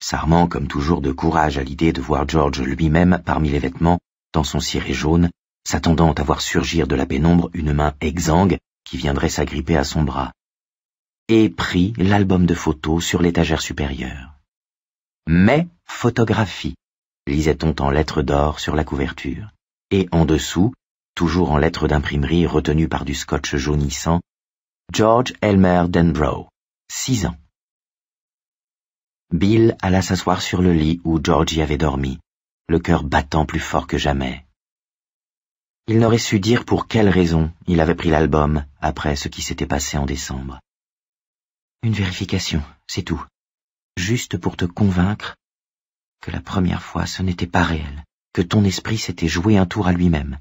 s'armant comme toujours de courage à l'idée de voir George lui-même parmi les vêtements, dans son ciré jaune, s'attendant à voir surgir de la pénombre une main exsangue qui viendrait s'agripper à son bras, et prit l'album de photos sur l'étagère supérieure. Mais photographie, lisait-on en lettres d'or sur la couverture. Et en dessous, toujours en lettres d'imprimerie retenues par du scotch jaunissant, George Elmer Denbrough, six ans. Bill alla s'asseoir sur le lit où y avait dormi, le cœur battant plus fort que jamais. Il n'aurait su dire pour quelle raison il avait pris l'album après ce qui s'était passé en décembre. Une vérification, c'est tout, juste pour te convaincre que la première fois ce n'était pas réel, que ton esprit s'était joué un tour à lui-même.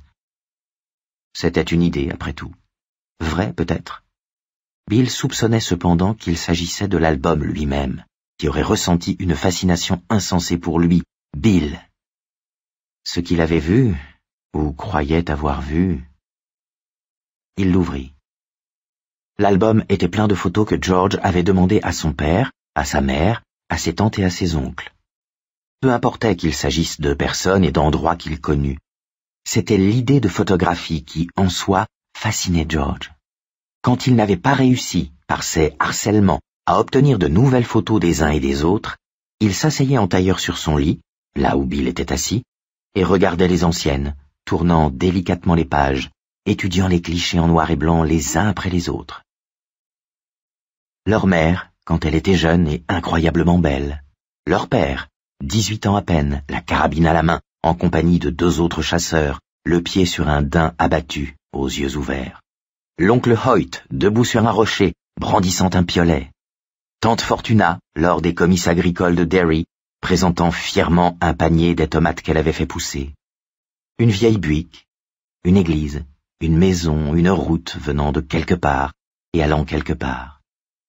C'était une idée, après tout. Vrai peut-être. Bill soupçonnait cependant qu'il s'agissait de l'album lui-même, qui aurait ressenti une fascination insensée pour lui, Bill. Ce qu'il avait vu, ou croyait avoir vu, il l'ouvrit. L'album était plein de photos que George avait demandées à son père, à sa mère, à ses tantes et à ses oncles. Peu importait qu'il s'agisse de personnes et d'endroits qu'il connut. C'était l'idée de photographie qui, en soi, fascinait George. Quand il n'avait pas réussi, par ses harcèlements, à obtenir de nouvelles photos des uns et des autres, il s'asseyait en tailleur sur son lit, là où Bill était assis, et regardait les anciennes, tournant délicatement les pages, étudiant les clichés en noir et blanc les uns après les autres. Leur mère, quand elle était jeune et incroyablement belle. Leur père, dix-huit ans à peine, la carabine à la main, en compagnie de deux autres chasseurs, le pied sur un daim abattu, aux yeux ouverts. L'oncle Hoyt, debout sur un rocher, brandissant un piolet. Tante Fortuna, lors des comices agricoles de Derry, présentant fièrement un panier des tomates qu'elle avait fait pousser. Une vieille buick, une église, une maison, une route venant de quelque part et allant quelque part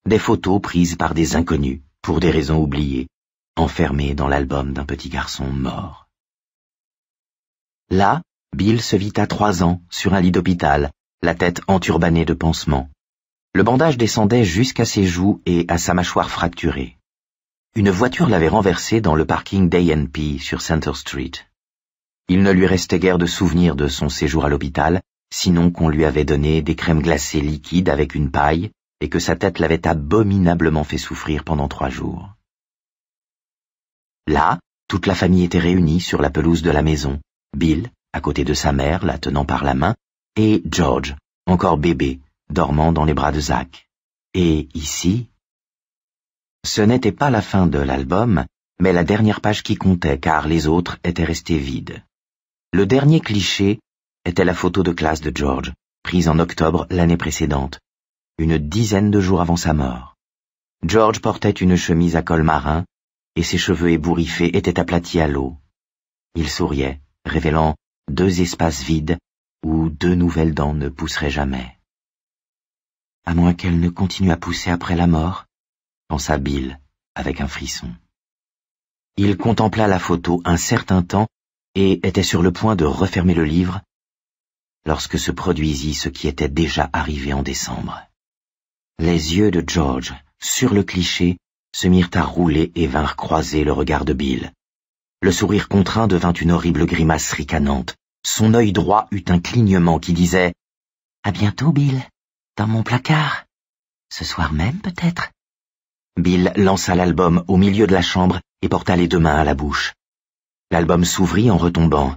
des photos prises par des inconnus, pour des raisons oubliées, enfermées dans l'album d'un petit garçon mort. Là, Bill se vit à trois ans, sur un lit d'hôpital, la tête enturbanée de pansements. Le bandage descendait jusqu'à ses joues et à sa mâchoire fracturée. Une voiture l'avait renversé dans le parking d'A&P sur Center Street. Il ne lui restait guère de souvenir de son séjour à l'hôpital, sinon qu'on lui avait donné des crèmes glacées liquides avec une paille, et que sa tête l'avait abominablement fait souffrir pendant trois jours. Là, toute la famille était réunie sur la pelouse de la maison, Bill, à côté de sa mère, la tenant par la main, et George, encore bébé, dormant dans les bras de Zach. Et ici Ce n'était pas la fin de l'album, mais la dernière page qui comptait, car les autres étaient restés vides. Le dernier cliché était la photo de classe de George, prise en octobre l'année précédente, une dizaine de jours avant sa mort. George portait une chemise à col marin, et ses cheveux ébouriffés étaient aplatis à l'eau. Il souriait, révélant deux espaces vides où deux nouvelles dents ne pousseraient jamais. À moins qu'elles ne continuent à pousser après la mort, pensa Bill avec un frisson. Il contempla la photo un certain temps et était sur le point de refermer le livre lorsque se produisit ce qui était déjà arrivé en décembre. Les yeux de George, sur le cliché, se mirent à rouler et vinrent croiser le regard de Bill. Le sourire contraint devint une horrible grimace ricanante. Son œil droit eut un clignement qui disait À bientôt, Bill, dans mon placard. Ce soir même, peut-être. Bill lança l'album au milieu de la chambre et porta les deux mains à la bouche. L'album s'ouvrit en retombant.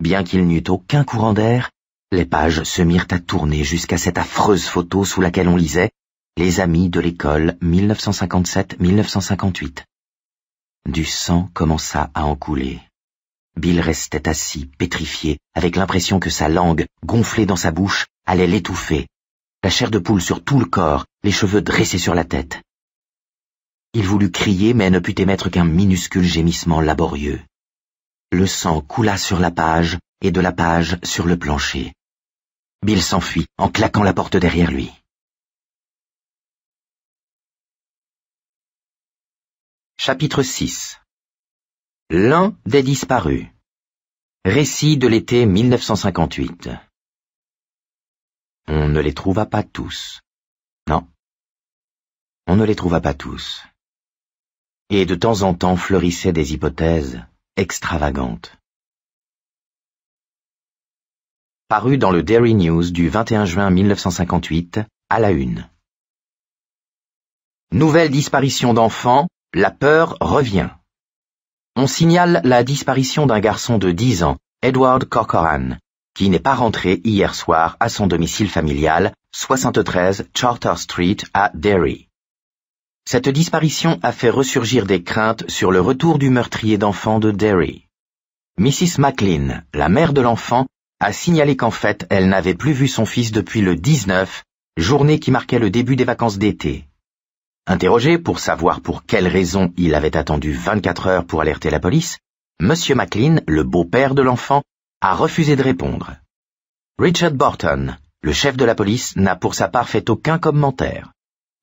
Bien qu'il n'y eut aucun courant d'air, les pages se mirent à tourner jusqu'à cette affreuse photo sous laquelle on lisait les amis de l'école 1957-1958. Du sang commença à en couler. Bill restait assis, pétrifié, avec l'impression que sa langue, gonflée dans sa bouche, allait l'étouffer. La chair de poule sur tout le corps, les cheveux dressés sur la tête. Il voulut crier mais ne put émettre qu'un minuscule gémissement laborieux. Le sang coula sur la page et de la page sur le plancher. Bill s'enfuit en claquant la porte derrière lui. Chapitre 6 L'un des disparus Récit de l'été 1958 On ne les trouva pas tous. Non. On ne les trouva pas tous. Et de temps en temps fleurissaient des hypothèses extravagantes. Paru dans le Dairy News du 21 juin 1958, à la une. Nouvelle disparition d'enfants, la peur revient. On signale la disparition d'un garçon de 10 ans, Edward Corcoran, qui n'est pas rentré hier soir à son domicile familial, 73 Charter Street à Derry. Cette disparition a fait ressurgir des craintes sur le retour du meurtrier d'enfants de Derry. Mrs. Maclean, la mère de l'enfant, a signalé qu'en fait elle n'avait plus vu son fils depuis le 19, journée qui marquait le début des vacances d'été. Interrogé pour savoir pour quelle raison il avait attendu 24 heures pour alerter la police, M. McLean, le beau-père de l'enfant, a refusé de répondre. Richard Burton, le chef de la police, n'a pour sa part fait aucun commentaire.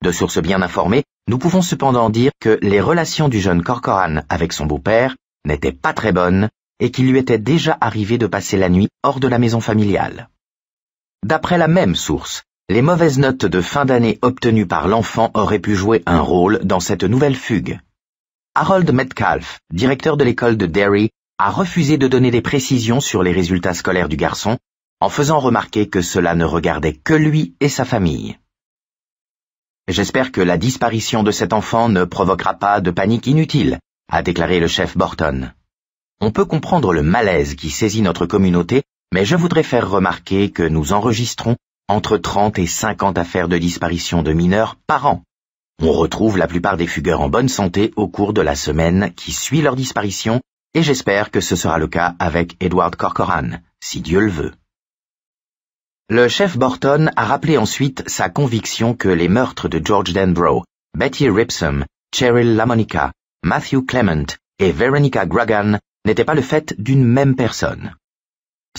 De sources bien informées, nous pouvons cependant dire que les relations du jeune Corcoran avec son beau-père n'étaient pas très bonnes et qu'il lui était déjà arrivé de passer la nuit hors de la maison familiale. D'après la même source, les mauvaises notes de fin d'année obtenues par l'enfant auraient pu jouer un rôle dans cette nouvelle fugue. Harold Metcalf, directeur de l'école de Derry, a refusé de donner des précisions sur les résultats scolaires du garçon, en faisant remarquer que cela ne regardait que lui et sa famille. J'espère que la disparition de cet enfant ne provoquera pas de panique inutile, a déclaré le chef Borton. On peut comprendre le malaise qui saisit notre communauté, mais je voudrais faire remarquer que nous enregistrons entre 30 et 50 affaires de disparition de mineurs par an. On retrouve la plupart des fugueurs en bonne santé au cours de la semaine qui suit leur disparition et j'espère que ce sera le cas avec Edward Corcoran, si Dieu le veut. Le chef Borton a rappelé ensuite sa conviction que les meurtres de George Denbrough, Betty Ripsom, Cheryl LaMonica, Matthew Clement et Veronica Gragan n'étaient pas le fait d'une même personne.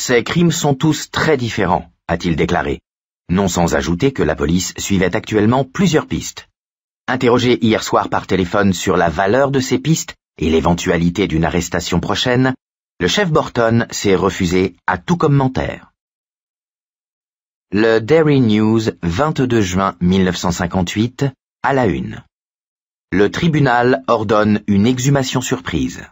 Ces crimes sont tous très différents, a-t-il déclaré, non sans ajouter que la police suivait actuellement plusieurs pistes. Interrogé hier soir par téléphone sur la valeur de ces pistes et l'éventualité d'une arrestation prochaine, le chef Borton s'est refusé à tout commentaire. Le Derry News 22 juin 1958 à la une. Le tribunal ordonne une exhumation surprise.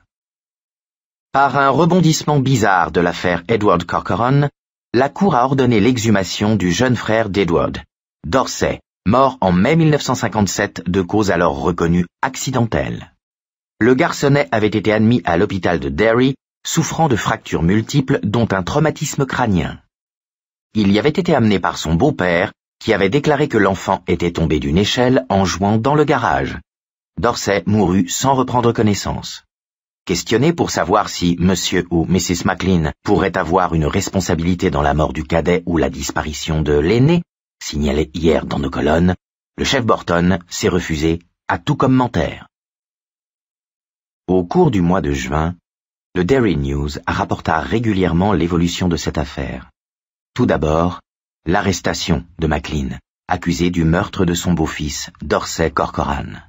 Par un rebondissement bizarre de l'affaire Edward Corcoran, la Cour a ordonné l'exhumation du jeune frère d'Edward, d'Orsay, mort en mai 1957 de cause alors reconnue accidentelle. Le garçonnet avait été admis à l'hôpital de Derry, souffrant de fractures multiples dont un traumatisme crânien. Il y avait été amené par son beau-père, qui avait déclaré que l'enfant était tombé d'une échelle en jouant dans le garage. D'Orsay mourut sans reprendre connaissance. Questionné pour savoir si Monsieur ou Mrs. Maclean pourrait avoir une responsabilité dans la mort du cadet ou la disparition de l'aîné, signalé hier dans nos colonnes, le chef Borton s'est refusé à tout commentaire. Au cours du mois de juin, le Derry News rapporta régulièrement l'évolution de cette affaire. Tout d'abord, l'arrestation de Maclean, accusé du meurtre de son beau-fils, Dorsey Corcoran.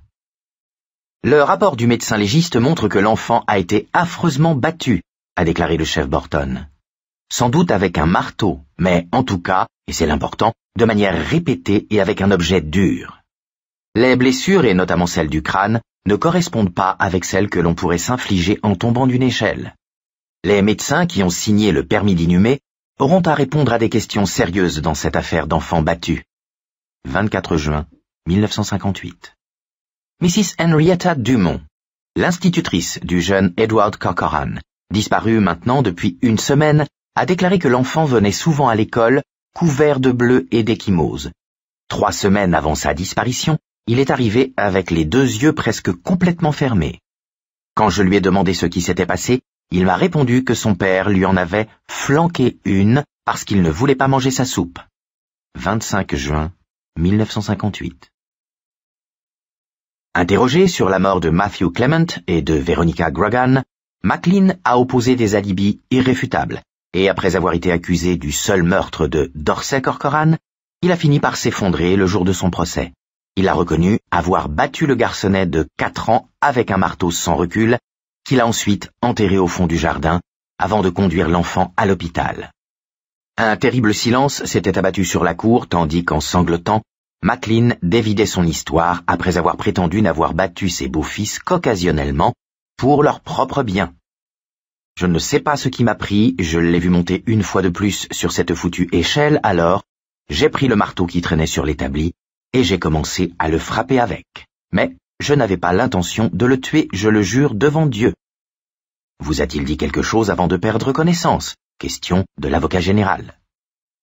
Le rapport du médecin légiste montre que l'enfant a été affreusement battu, a déclaré le chef Borton. Sans doute avec un marteau, mais en tout cas, et c'est l'important, de manière répétée et avec un objet dur. Les blessures, et notamment celles du crâne, ne correspondent pas avec celles que l'on pourrait s'infliger en tombant d'une échelle. Les médecins qui ont signé le permis d'inhumer auront à répondre à des questions sérieuses dans cette affaire d'enfant battu. 24 juin 1958 Mrs. Henrietta Dumont, l'institutrice du jeune Edward Corcoran, disparue maintenant depuis une semaine, a déclaré que l'enfant venait souvent à l'école couvert de bleu et d'échymose. Trois semaines avant sa disparition, il est arrivé avec les deux yeux presque complètement fermés. Quand je lui ai demandé ce qui s'était passé, il m'a répondu que son père lui en avait flanqué une parce qu'il ne voulait pas manger sa soupe. 25 juin 1958 Interrogé sur la mort de Matthew Clement et de Veronica Grogan, Maclean a opposé des alibis irréfutables, et après avoir été accusé du seul meurtre de Dorsey Corcoran, il a fini par s'effondrer le jour de son procès. Il a reconnu avoir battu le garçonnet de quatre ans avec un marteau sans recul, qu'il a ensuite enterré au fond du jardin, avant de conduire l'enfant à l'hôpital. Un terrible silence s'était abattu sur la cour, tandis qu'en sanglotant, MacLean dévidait son histoire après avoir prétendu n'avoir battu ses beaux-fils qu'occasionnellement pour leur propre bien. Je ne sais pas ce qui m'a pris, je l'ai vu monter une fois de plus sur cette foutue échelle, alors j'ai pris le marteau qui traînait sur l'établi et j'ai commencé à le frapper avec. Mais je n'avais pas l'intention de le tuer, je le jure devant Dieu. Vous a-t-il dit quelque chose avant de perdre connaissance Question de l'avocat général.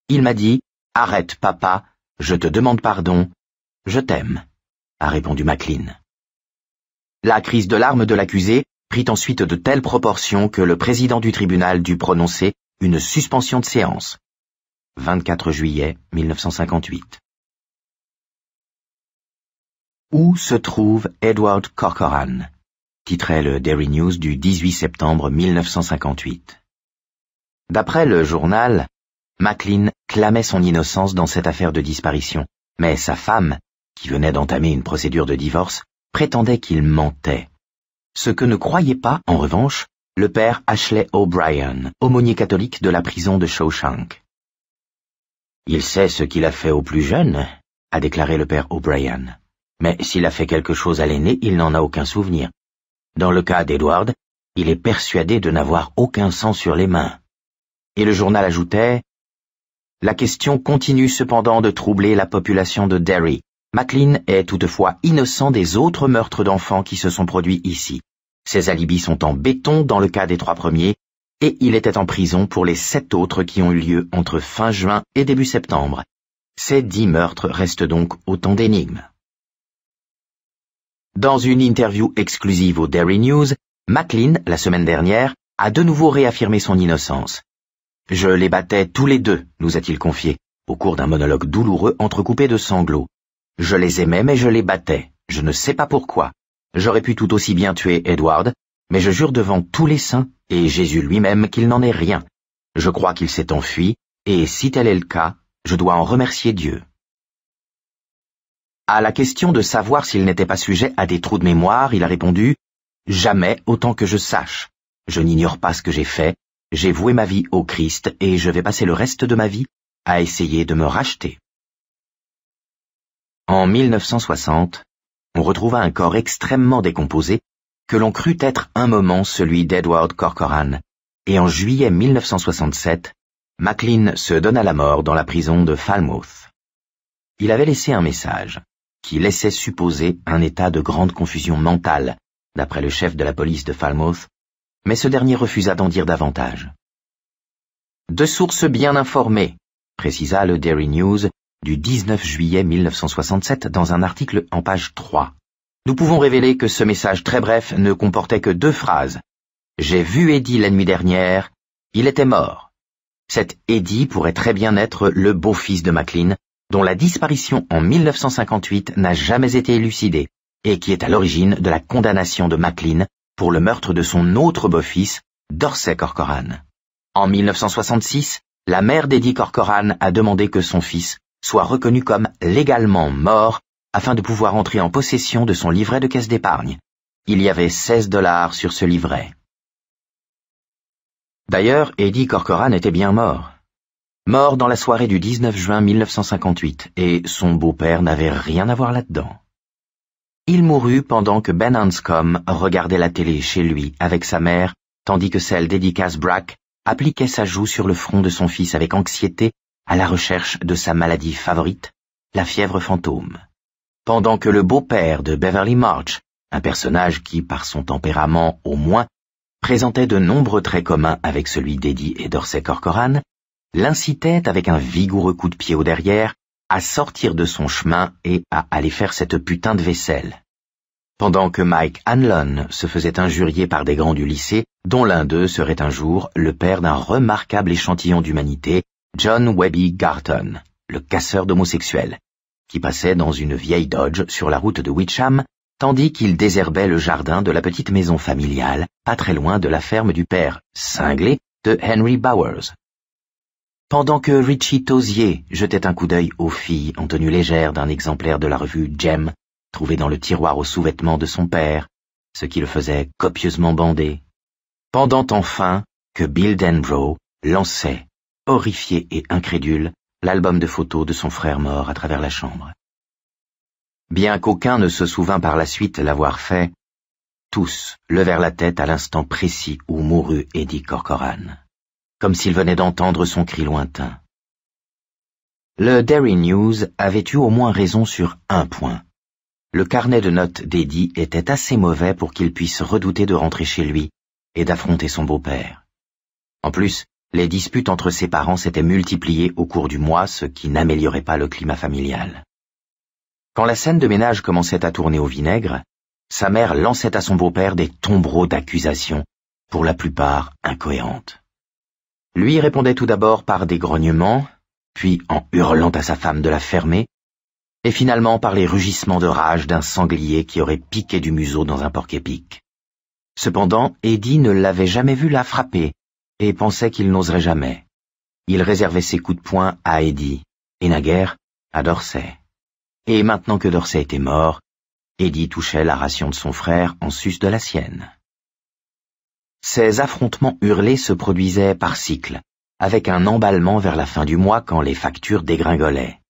Il m'a dit Arrête, papa, je te demande pardon. Je t'aime, a répondu Maclean. La crise de larmes de l'accusé prit ensuite de telles proportions que le président du tribunal dut prononcer une suspension de séance. 24 juillet 1958. Où se trouve Edward Corcoran titrait le Dairy News du 18 septembre 1958. D'après le journal, Maclean clamait son innocence dans cette affaire de disparition, mais sa femme, qui venait d'entamer une procédure de divorce, prétendait qu'il mentait. Ce que ne croyait pas, en revanche, le père Ashley O'Brien, aumônier catholique de la prison de Shawshank. Il sait ce qu'il a fait au plus jeune, a déclaré le père O'Brien. Mais s'il a fait quelque chose à l'aîné, il n'en a aucun souvenir. Dans le cas d'Edward, il est persuadé de n'avoir aucun sang sur les mains. Et le journal ajoutait la question continue cependant de troubler la population de Derry. McLean est toutefois innocent des autres meurtres d'enfants qui se sont produits ici. Ses alibis sont en béton dans le cas des trois premiers, et il était en prison pour les sept autres qui ont eu lieu entre fin juin et début septembre. Ces dix meurtres restent donc autant d'énigmes. Dans une interview exclusive au Derry News, McLean, la semaine dernière, a de nouveau réaffirmé son innocence. Je les battais tous les deux, nous a-t-il confié, au cours d'un monologue douloureux entrecoupé de sanglots. Je les aimais, mais je les battais. Je ne sais pas pourquoi. J'aurais pu tout aussi bien tuer Edward, mais je jure devant tous les saints, et Jésus lui-même, qu'il n'en est rien. Je crois qu'il s'est enfui, et si tel est le cas, je dois en remercier Dieu. À la question de savoir s'il n'était pas sujet à des trous de mémoire, il a répondu ⁇ Jamais autant que je sache. Je n'ignore pas ce que j'ai fait, j'ai voué ma vie au Christ et je vais passer le reste de ma vie à essayer de me racheter. En 1960, on retrouva un corps extrêmement décomposé que l'on crut être un moment celui d'Edward Corcoran, et en juillet 1967, Maclean se donna la mort dans la prison de Falmouth. Il avait laissé un message qui laissait supposer un état de grande confusion mentale, d'après le chef de la police de Falmouth, mais ce dernier refusa d'en dire davantage. De sources bien informées, précisa le Dairy News du 19 juillet 1967 dans un article en page 3. Nous pouvons révéler que ce message très bref ne comportait que deux phrases. J'ai vu Eddie la nuit dernière, il était mort. Cet Eddie pourrait très bien être le beau-fils de MacLean, dont la disparition en 1958 n'a jamais été élucidée, et qui est à l'origine de la condamnation de MacLean pour le meurtre de son autre beau-fils, Dorsey Corcoran. En 1966, la mère d'Eddie Corcoran a demandé que son fils soit reconnu comme légalement mort afin de pouvoir entrer en possession de son livret de caisse d'épargne. Il y avait 16 dollars sur ce livret. D'ailleurs, Eddie Corcoran était bien mort. Mort dans la soirée du 19 juin 1958, et son beau-père n'avait rien à voir là-dedans. Il mourut pendant que Ben Hanscom regardait la télé chez lui avec sa mère, tandis que celle d'Eddie Brack appliquait sa joue sur le front de son fils avec anxiété à la recherche de sa maladie favorite, la fièvre fantôme. Pendant que le beau-père de Beverly March, un personnage qui, par son tempérament au moins, présentait de nombreux traits communs avec celui d'Eddie et d'Orsay Corcoran, l'incitait avec un vigoureux coup de pied au derrière à sortir de son chemin et à aller faire cette putain de vaisselle. Pendant que Mike Hanlon se faisait injurier par des grands du lycée, dont l'un d'eux serait un jour le père d'un remarquable échantillon d'humanité, John Webby Garton, le casseur d'homosexuels, qui passait dans une vieille Dodge sur la route de Witcham, tandis qu'il désherbait le jardin de la petite maison familiale, pas très loin de la ferme du père cinglé de Henry Bowers, pendant que Richie Tosier jetait un coup d'œil aux filles en tenue légère d'un exemplaire de la revue Gem, trouvé dans le tiroir aux sous-vêtements de son père, ce qui le faisait copieusement bander. Pendant enfin que Bill Denbrough lançait, horrifié et incrédule, l'album de photos de son frère mort à travers la chambre. Bien qu'aucun ne se souvint par la suite l'avoir fait, tous levèrent la tête à l'instant précis où mourut Eddie Corcoran comme s'il venait d'entendre son cri lointain. Le Derry News avait eu au moins raison sur un point. Le carnet de notes d'Eddie était assez mauvais pour qu'il puisse redouter de rentrer chez lui et d'affronter son beau-père. En plus, les disputes entre ses parents s'étaient multipliées au cours du mois, ce qui n'améliorait pas le climat familial. Quand la scène de ménage commençait à tourner au vinaigre, sa mère lançait à son beau-père des tombereaux d'accusations, pour la plupart incohérentes lui répondait tout d'abord par des grognements, puis en hurlant à sa femme de la fermer, et finalement par les rugissements de rage d'un sanglier qui aurait piqué du museau dans un porc-épic. Cependant, Eddie ne l'avait jamais vu la frapper, et pensait qu'il n'oserait jamais. Il réservait ses coups de poing à Eddie, et naguère, à Dorsay. Et maintenant que Dorsay était mort, Eddie touchait la ration de son frère en sus de la sienne. Ces affrontements hurlés se produisaient par cycle, avec un emballement vers la fin du mois quand les factures dégringolaient.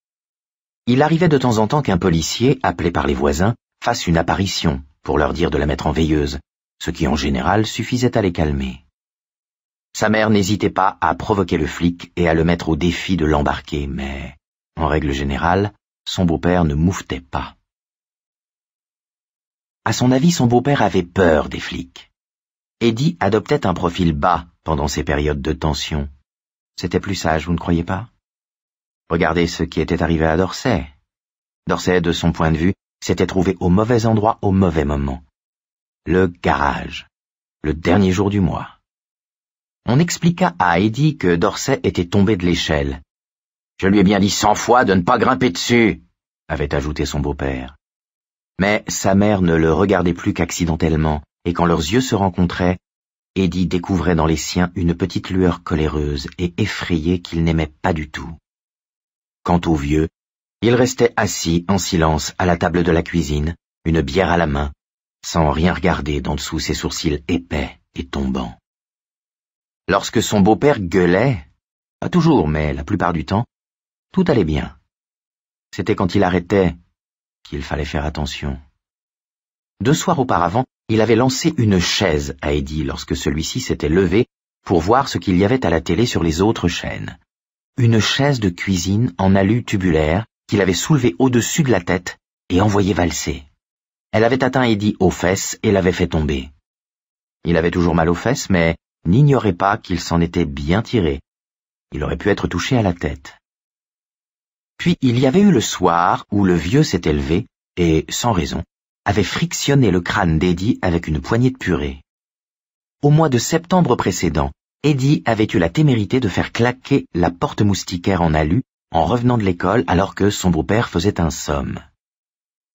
Il arrivait de temps en temps qu'un policier, appelé par les voisins, fasse une apparition pour leur dire de la mettre en veilleuse, ce qui en général suffisait à les calmer. Sa mère n'hésitait pas à provoquer le flic et à le mettre au défi de l'embarquer, mais, en règle générale, son beau-père ne mouffetait pas. À son avis, son beau-père avait peur des flics. Eddie adoptait un profil bas pendant ces périodes de tension. C'était plus sage, vous ne croyez pas Regardez ce qui était arrivé à Dorset. Dorset, de son point de vue, s'était trouvé au mauvais endroit au mauvais moment. Le garage. Le dernier jour du mois. On expliqua à Eddie que Dorset était tombé de l'échelle. Je lui ai bien dit cent fois de ne pas grimper dessus, avait ajouté son beau-père. Mais sa mère ne le regardait plus qu'accidentellement, et quand leurs yeux se rencontraient, Eddie découvrait dans les siens une petite lueur coléreuse et effrayée qu'il n'aimait pas du tout. Quant au vieux, il restait assis en silence à la table de la cuisine, une bière à la main, sans rien regarder d'en dessous ses sourcils épais et tombants. Lorsque son beau-père gueulait, pas toujours, mais la plupart du temps, tout allait bien. C'était quand il arrêtait qu'il fallait faire attention. Deux soirs auparavant, il avait lancé une chaise à Eddie lorsque celui-ci s'était levé pour voir ce qu'il y avait à la télé sur les autres chaînes. Une chaise de cuisine en alu tubulaire qu'il avait soulevée au-dessus de la tête et envoyée valser. Elle avait atteint Eddie aux fesses et l'avait fait tomber. Il avait toujours mal aux fesses, mais n'ignorait pas qu'il s'en était bien tiré. Il aurait pu être touché à la tête. Puis il y avait eu le soir où le vieux s'était levé, et sans raison, avait frictionné le crâne d'Eddie avec une poignée de purée. Au mois de septembre précédent, Eddie avait eu la témérité de faire claquer la porte moustiquaire en alu en revenant de l'école alors que son beau-père faisait un somme.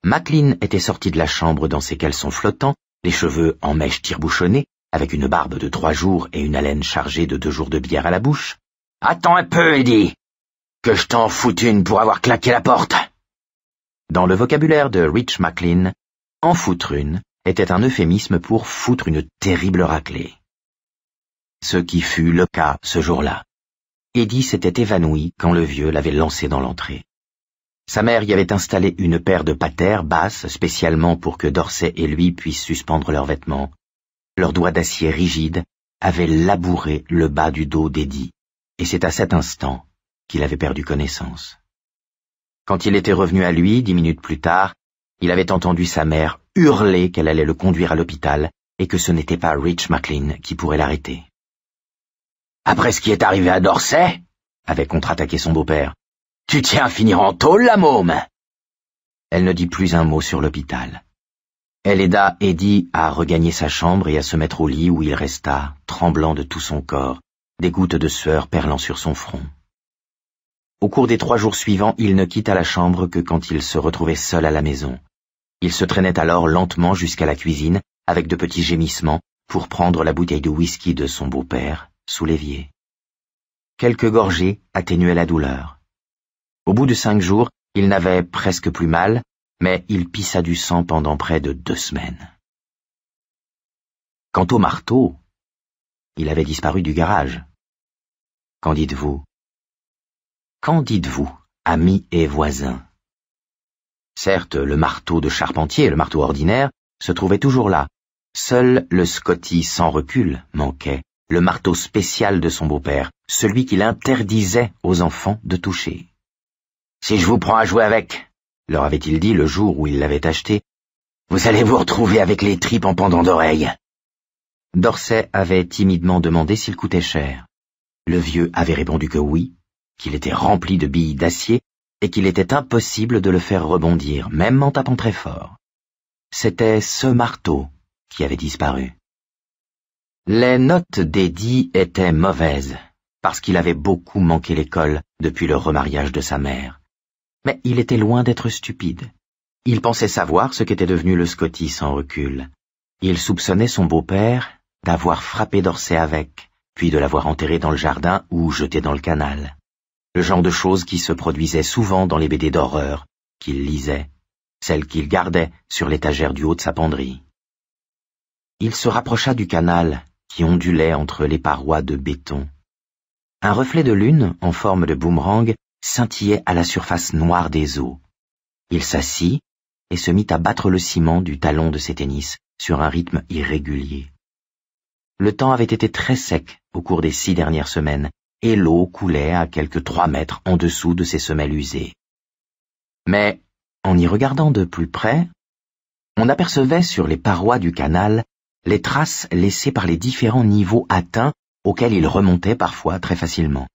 Maclean était sorti de la chambre dans ses caleçons flottants, les cheveux en mèche tire-bouchonnée, avec une barbe de trois jours et une haleine chargée de deux jours de bière à la bouche. Attends un peu, Eddie, que je t'en foute une pour avoir claqué la porte. Dans le vocabulaire de Rich Maclean, en foutre une était un euphémisme pour foutre une terrible raclée. Ce qui fut le cas ce jour-là. Eddie s'était évanoui quand le vieux l'avait lancé dans l'entrée. Sa mère y avait installé une paire de patères basses spécialement pour que Dorset et lui puissent suspendre leurs vêtements. Leurs doigts d'acier rigides avaient labouré le bas du dos d'Eddie, et c'est à cet instant qu'il avait perdu connaissance. Quand il était revenu à lui, dix minutes plus tard, il avait entendu sa mère hurler qu'elle allait le conduire à l'hôpital et que ce n'était pas Rich McLean qui pourrait l'arrêter. Après ce qui est arrivé à Dorset, avait contre-attaqué son beau-père, tu tiens à finir en tôle, la môme Elle ne dit plus un mot sur l'hôpital. Elle aida Eddie à regagner sa chambre et à se mettre au lit où il resta, tremblant de tout son corps, des gouttes de sueur perlant sur son front. Au cours des trois jours suivants, il ne quitta la chambre que quand il se retrouvait seul à la maison. Il se traînait alors lentement jusqu'à la cuisine, avec de petits gémissements, pour prendre la bouteille de whisky de son beau-père, sous l'évier. Quelques gorgées atténuaient la douleur. Au bout de cinq jours, il n'avait presque plus mal, mais il pissa du sang pendant près de deux semaines. Quant au marteau, il avait disparu du garage. Qu'en dites-vous Qu'en dites-vous, amis et voisins Certes, le marteau de charpentier le marteau ordinaire se trouvait toujours là. Seul le Scotty sans recul manquait, le marteau spécial de son beau-père, celui qu'il interdisait aux enfants de toucher. Si je vous prends à jouer avec, leur avait-il dit le jour où il l'avait acheté, vous allez vous retrouver avec les tripes en pendant d'oreilles. Dorset avait timidement demandé s'il coûtait cher. Le vieux avait répondu que oui, qu'il était rempli de billes d'acier et qu'il était impossible de le faire rebondir, même en tapant très fort. C'était ce marteau qui avait disparu. Les notes d'Eddie étaient mauvaises, parce qu'il avait beaucoup manqué l'école depuis le remariage de sa mère. Mais il était loin d'être stupide. Il pensait savoir ce qu'était devenu le Scotty sans recul. Il soupçonnait son beau-père d'avoir frappé d'Orsay avec, puis de l'avoir enterré dans le jardin ou jeté dans le canal le genre de choses qui se produisaient souvent dans les BD d'horreur qu'il lisait, celles qu'il gardait sur l'étagère du haut de sa penderie. Il se rapprocha du canal qui ondulait entre les parois de béton. Un reflet de lune, en forme de boomerang, scintillait à la surface noire des eaux. Il s'assit et se mit à battre le ciment du talon de ses tennis sur un rythme irrégulier. Le temps avait été très sec au cours des six dernières semaines, et l'eau coulait à quelques trois mètres en dessous de ses semelles usées. Mais, en y regardant de plus près, on apercevait sur les parois du canal les traces laissées par les différents niveaux atteints auxquels il remontait parfois très facilement.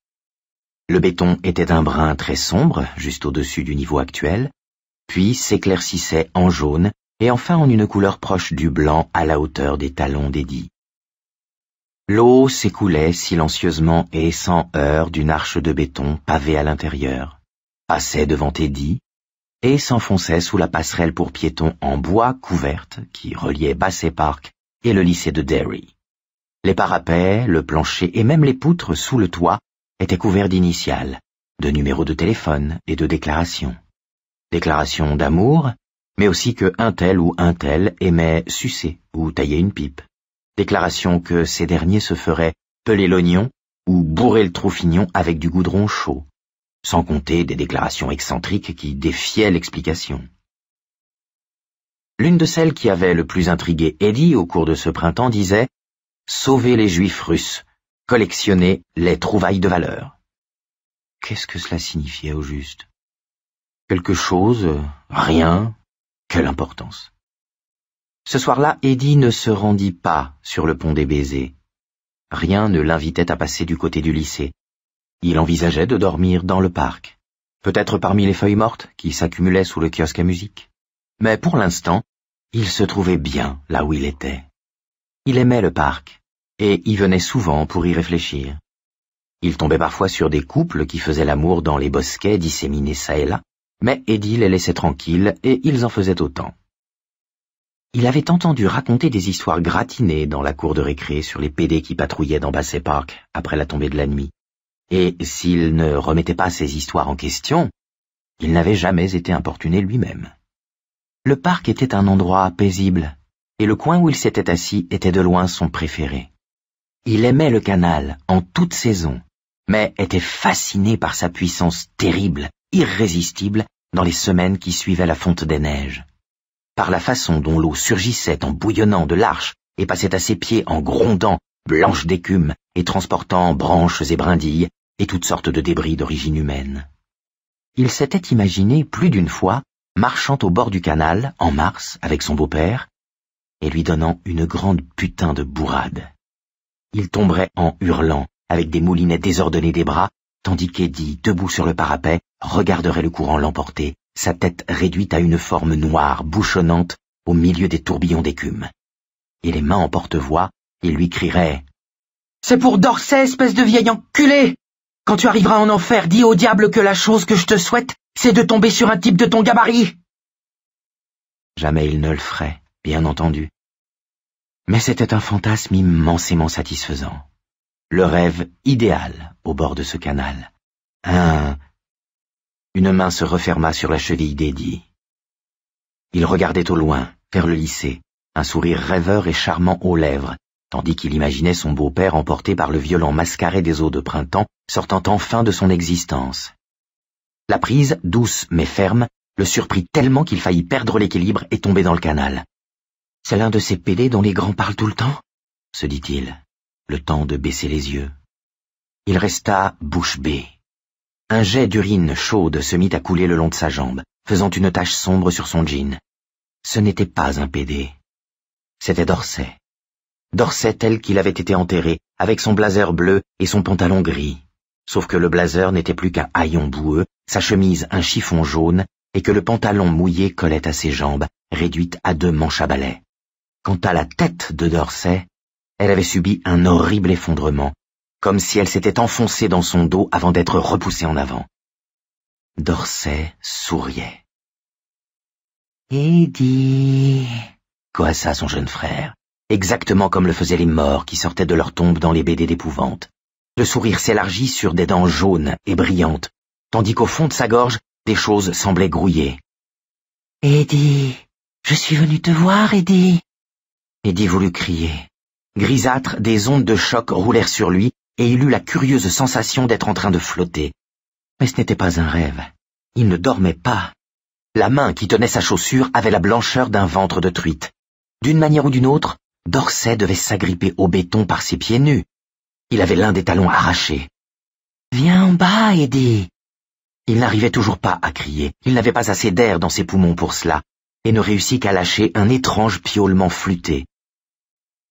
Le béton était d'un brun très sombre, juste au-dessus du niveau actuel, puis s'éclaircissait en jaune et enfin en une couleur proche du blanc à la hauteur des talons dédits. L'eau s'écoulait silencieusement et sans heurts d'une arche de béton pavée à l'intérieur, passait devant Teddy et s'enfonçait sous la passerelle pour piétons en bois couverte qui reliait Basset Park et le lycée de Derry. Les parapets, le plancher et même les poutres sous le toit étaient couverts d'initiales, de numéros de téléphone et de déclarations. Déclarations d'amour, mais aussi que un tel ou un tel aimait sucer ou tailler une pipe déclaration que ces derniers se feraient peler l'oignon ou bourrer le troufignon avec du goudron chaud, sans compter des déclarations excentriques qui défiaient l'explication. L'une de celles qui avait le plus intrigué Eddie au cours de ce printemps disait Sauvez les juifs russes, collectionnez les trouvailles de valeur. Qu'est-ce que cela signifiait au juste Quelque chose, rien, quelle importance. Ce soir-là, Eddie ne se rendit pas sur le pont des baisers. Rien ne l'invitait à passer du côté du lycée. Il envisageait de dormir dans le parc, peut-être parmi les feuilles mortes qui s'accumulaient sous le kiosque à musique. Mais pour l'instant, il se trouvait bien là où il était. Il aimait le parc, et y venait souvent pour y réfléchir. Il tombait parfois sur des couples qui faisaient l'amour dans les bosquets disséminés çà et là, mais Eddie les laissait tranquilles et ils en faisaient autant. Il avait entendu raconter des histoires gratinées dans la cour de récré sur les PD qui patrouillaient dans Basset Park après la tombée de la nuit. Et s'il ne remettait pas ces histoires en question, il n'avait jamais été importuné lui-même. Le parc était un endroit paisible, et le coin où il s'était assis était de loin son préféré. Il aimait le canal en toute saison, mais était fasciné par sa puissance terrible, irrésistible, dans les semaines qui suivaient la fonte des neiges par la façon dont l'eau surgissait en bouillonnant de l'arche et passait à ses pieds en grondant, blanche d'écume, et transportant branches et brindilles, et toutes sortes de débris d'origine humaine. Il s'était imaginé plus d'une fois marchant au bord du canal, en mars, avec son beau-père, et lui donnant une grande putain de bourrade. Il tomberait en hurlant, avec des moulinets désordonnés des bras, tandis qu'Eddie, debout sur le parapet, regarderait le courant l'emporter, sa tête réduite à une forme noire, bouchonnante, au milieu des tourbillons d'écume. Et les mains en porte-voix, il lui crierait « C'est pour Dorset, espèce de vieil enculé Quand tu arriveras en enfer, dis au diable que la chose que je te souhaite, c'est de tomber sur un type de ton gabarit !» Jamais il ne le ferait, bien entendu. Mais c'était un fantasme immensément satisfaisant. Le rêve idéal au bord de ce canal. Un une main se referma sur la cheville d'Eddie. Il regardait au loin, vers le lycée, un sourire rêveur et charmant aux lèvres, tandis qu'il imaginait son beau-père emporté par le violent mascaré des eaux de printemps, sortant enfin de son existence. La prise, douce mais ferme, le surprit tellement qu'il faillit perdre l'équilibre et tomber dans le canal. C'est l'un de ces pédés dont les grands parlent tout le temps se dit-il, le temps de baisser les yeux. Il resta bouche bée. Un jet d'urine chaude se mit à couler le long de sa jambe, faisant une tache sombre sur son jean. Ce n'était pas un PD. C'était Dorset. Dorset tel qu'il avait été enterré, avec son blazer bleu et son pantalon gris. Sauf que le blazer n'était plus qu'un haillon boueux, sa chemise un chiffon jaune, et que le pantalon mouillé collait à ses jambes, réduite à deux manches à balai. Quant à la tête de Dorset, elle avait subi un horrible effondrement, comme si elle s'était enfoncée dans son dos avant d'être repoussée en avant. Dorset souriait. Eddie, coassa son jeune frère, exactement comme le faisaient les morts qui sortaient de leur tombe dans les BD d'épouvante. Le sourire s'élargit sur des dents jaunes et brillantes, tandis qu'au fond de sa gorge, des choses semblaient grouiller. Eddie, je suis venu te voir, Eddie. Eddie voulut crier. Grisâtre, des ondes de choc roulèrent sur lui et il eut la curieuse sensation d'être en train de flotter. Mais ce n'était pas un rêve. Il ne dormait pas. La main qui tenait sa chaussure avait la blancheur d'un ventre de truite. D'une manière ou d'une autre, Dorset devait s'agripper au béton par ses pieds nus. Il avait l'un des talons arrachés. Viens en bas, Eddie. Il n'arrivait toujours pas à crier. Il n'avait pas assez d'air dans ses poumons pour cela, et ne réussit qu'à lâcher un étrange piaulement flûté.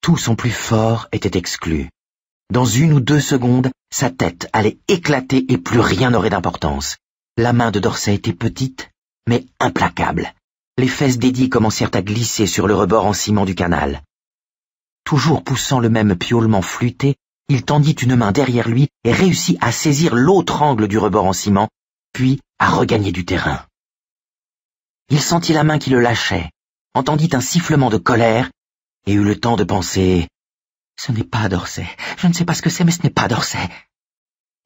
Tout son plus fort était exclu. Dans une ou deux secondes, sa tête allait éclater et plus rien n'aurait d'importance. La main de Dorset était petite, mais implacable. Les fesses dédiées commencèrent à glisser sur le rebord en ciment du canal. Toujours poussant le même piaulement flûté, il tendit une main derrière lui et réussit à saisir l'autre angle du rebord en ciment, puis à regagner du terrain. Il sentit la main qui le lâchait, entendit un sifflement de colère et eut le temps de penser ce n'est pas d'Orsay. Je ne sais pas ce que c'est, mais ce n'est pas d'Orsay. »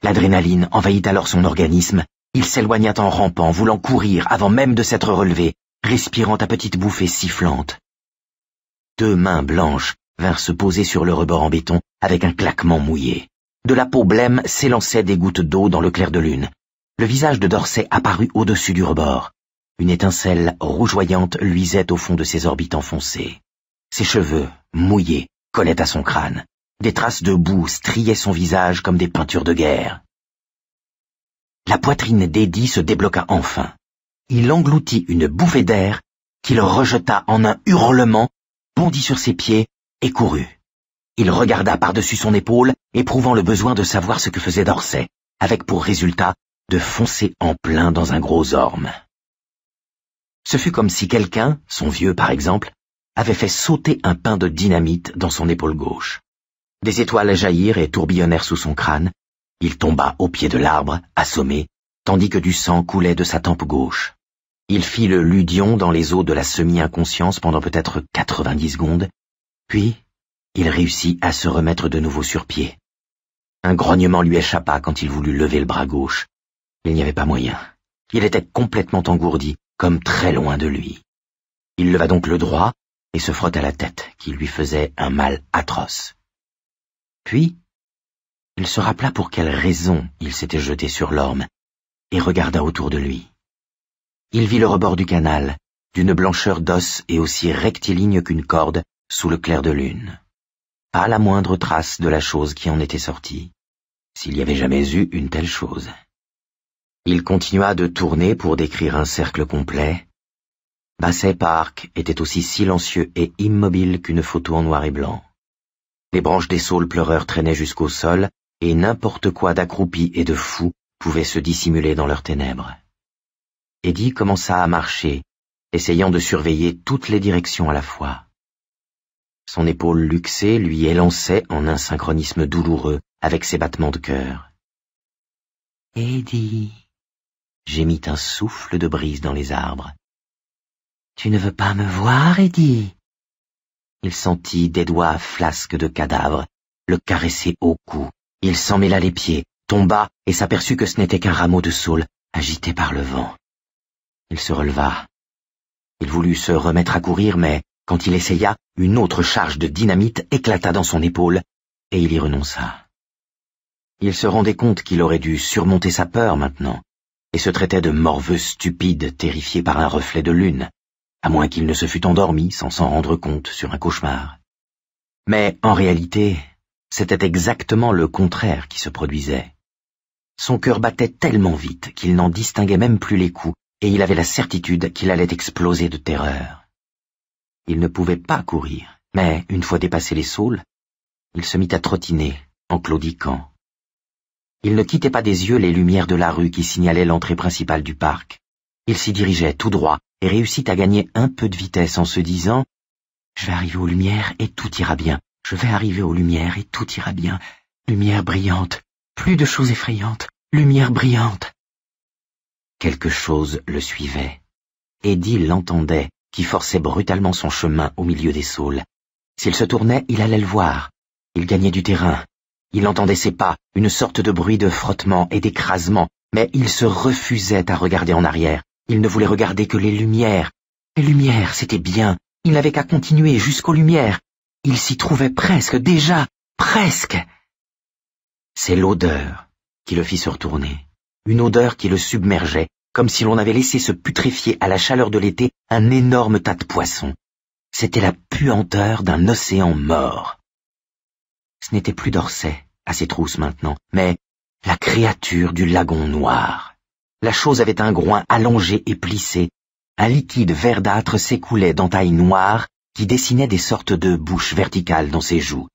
L'adrénaline envahit alors son organisme. Il s'éloigna en rampant, voulant courir avant même de s'être relevé, respirant à petites bouffées sifflantes. Deux mains blanches vinrent se poser sur le rebord en béton avec un claquement mouillé. De la peau blême s'élançaient des gouttes d'eau dans le clair de lune. Le visage de d'Orsay apparut au-dessus du rebord. Une étincelle rougeoyante luisait au fond de ses orbites enfoncées. Ses cheveux, mouillés, collait à son crâne. Des traces de boue striaient son visage comme des peintures de guerre. La poitrine d'Eddie se débloqua enfin. Il engloutit une bouffée d'air qu'il rejeta en un hurlement, bondit sur ses pieds et courut. Il regarda par-dessus son épaule, éprouvant le besoin de savoir ce que faisait d'Orsay, avec pour résultat de foncer en plein dans un gros orme. Ce fut comme si quelqu'un, son vieux par exemple, avait fait sauter un pain de dynamite dans son épaule gauche. Des étoiles jaillirent et tourbillonnèrent sous son crâne. Il tomba au pied de l'arbre, assommé, tandis que du sang coulait de sa tempe gauche. Il fit le ludion dans les eaux de la semi-inconscience pendant peut-être 90 secondes, puis il réussit à se remettre de nouveau sur pied. Un grognement lui échappa quand il voulut lever le bras gauche. Il n'y avait pas moyen. Il était complètement engourdi, comme très loin de lui. Il leva donc le droit et se frotta la tête qui lui faisait un mal atroce. Puis, il se rappela pour quelle raison il s'était jeté sur l'orme et regarda autour de lui. Il vit le rebord du canal, d'une blancheur d'os et aussi rectiligne qu'une corde sous le clair de lune. Pas la moindre trace de la chose qui en était sortie, s'il y avait jamais eu une telle chose. Il continua de tourner pour décrire un cercle complet, Basset Park était aussi silencieux et immobile qu'une photo en noir et blanc. Les branches des saules pleureurs traînaient jusqu'au sol, et n'importe quoi d'accroupi et de fou pouvait se dissimuler dans leurs ténèbres. Eddie commença à marcher, essayant de surveiller toutes les directions à la fois. Son épaule luxée lui élançait en un synchronisme douloureux avec ses battements de cœur. Eddie gémit un souffle de brise dans les arbres. Tu ne veux pas me voir, Eddie Il sentit des doigts flasques de cadavre le caresser au cou. Il s'en mêla les pieds, tomba et s'aperçut que ce n'était qu'un rameau de saule agité par le vent. Il se releva. Il voulut se remettre à courir, mais quand il essaya, une autre charge de dynamite éclata dans son épaule, et il y renonça. Il se rendait compte qu'il aurait dû surmonter sa peur maintenant, et se traitait de morveux stupide terrifié par un reflet de lune à moins qu'il ne se fût endormi sans s'en rendre compte sur un cauchemar. Mais en réalité, c'était exactement le contraire qui se produisait. Son cœur battait tellement vite qu'il n'en distinguait même plus les coups, et il avait la certitude qu'il allait exploser de terreur. Il ne pouvait pas courir, mais une fois dépassé les saules, il se mit à trottiner, en claudiquant. Il ne quittait pas des yeux les lumières de la rue qui signalaient l'entrée principale du parc. Il s'y dirigeait tout droit, et réussit à gagner un peu de vitesse en se disant Je vais arriver aux lumières et tout ira bien. Je vais arriver aux lumières et tout ira bien. Lumière brillante. Plus de choses effrayantes. Lumière brillante. Quelque chose le suivait. Eddie l'entendait, qui forçait brutalement son chemin au milieu des saules. S'il se tournait, il allait le voir. Il gagnait du terrain. Il entendait ses pas, une sorte de bruit de frottement et d'écrasement, mais il se refusait à regarder en arrière. Il ne voulait regarder que les lumières. Les lumières, c'était bien. Il n'avait qu'à continuer jusqu'aux lumières. Il s'y trouvait presque, déjà, presque. C'est l'odeur qui le fit se retourner. Une odeur qui le submergeait, comme si l'on avait laissé se putréfier à la chaleur de l'été un énorme tas de poissons. C'était la puanteur d'un océan mort. Ce n'était plus d'Orsay à ses trousses maintenant, mais la créature du lagon noir. La chose avait un groin allongé et plissé. Un liquide verdâtre s'écoulait d'entailles noires qui dessinaient des sortes de bouches verticales dans ses joues.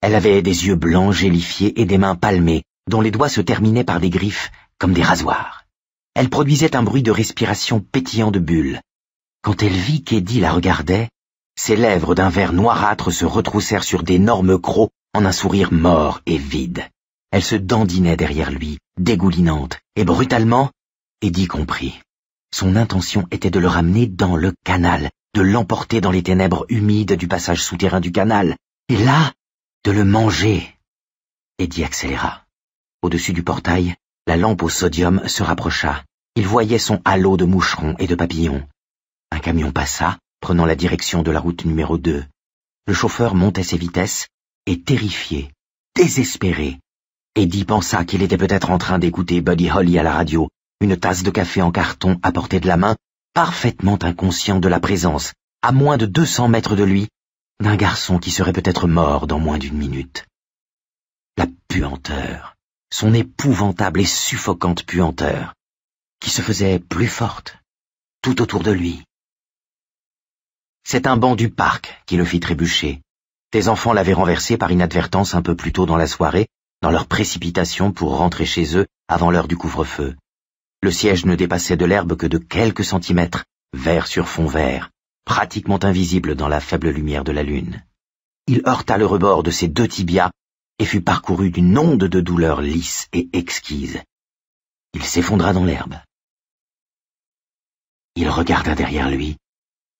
Elle avait des yeux blancs gélifiés et des mains palmées, dont les doigts se terminaient par des griffes comme des rasoirs. Elle produisait un bruit de respiration pétillant de bulles. Quand elle vit qu'Eddie la regardait, ses lèvres d'un vert noirâtre se retroussèrent sur d'énormes crocs en un sourire mort et vide. Elle se dandinait derrière lui, dégoulinante, et brutalement, Eddie comprit. Son intention était de le ramener dans le canal, de l'emporter dans les ténèbres humides du passage souterrain du canal, et là, de le manger. Eddie accéléra. Au-dessus du portail, la lampe au sodium se rapprocha. Il voyait son halo de moucherons et de papillons. Un camion passa, prenant la direction de la route numéro deux. Le chauffeur montait ses vitesses, et terrifié, désespéré, Eddie pensa qu'il était peut-être en train d'écouter Buddy Holly à la radio une tasse de café en carton à portée de la main, parfaitement inconscient de la présence, à moins de 200 mètres de lui, d'un garçon qui serait peut-être mort dans moins d'une minute. La puanteur, son épouvantable et suffocante puanteur, qui se faisait plus forte, tout autour de lui. C'est un banc du parc qui le fit trébucher. Tes enfants l'avaient renversé par inadvertance un peu plus tôt dans la soirée, dans leur précipitation pour rentrer chez eux avant l'heure du couvre-feu. Le siège ne dépassait de l'herbe que de quelques centimètres, vert sur fond vert, pratiquement invisible dans la faible lumière de la lune. Il heurta le rebord de ses deux tibias et fut parcouru d'une onde de douleur lisse et exquise. Il s'effondra dans l'herbe. Il regarda derrière lui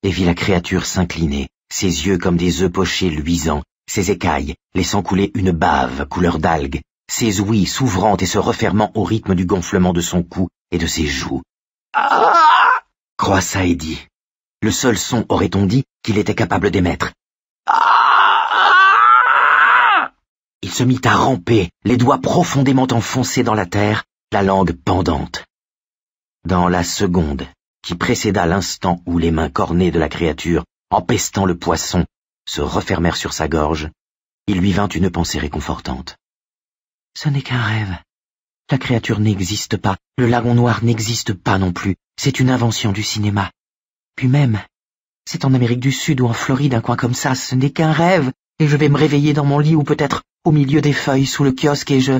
et vit la créature s'incliner, ses yeux comme des œufs pochés luisants, ses écailles laissant couler une bave couleur d'algue, ses ouïes s'ouvrant et se refermant au rythme du gonflement de son cou de ses joues. Ah croissa dit. le seul son, aurait-on dit, qu'il était capable d'émettre. Il se mit à ramper, les doigts profondément enfoncés dans la terre, la langue pendante. Dans la seconde qui précéda l'instant où les mains cornées de la créature, empestant le poisson, se refermèrent sur sa gorge, il lui vint une pensée réconfortante. Ce n'est qu'un rêve, la créature n'existe pas, le lagon noir n'existe pas non plus, c'est une invention du cinéma. Puis même, c'est en Amérique du Sud ou en Floride un coin comme ça, ce n'est qu'un rêve, et je vais me réveiller dans mon lit ou peut-être au milieu des feuilles sous le kiosque et je...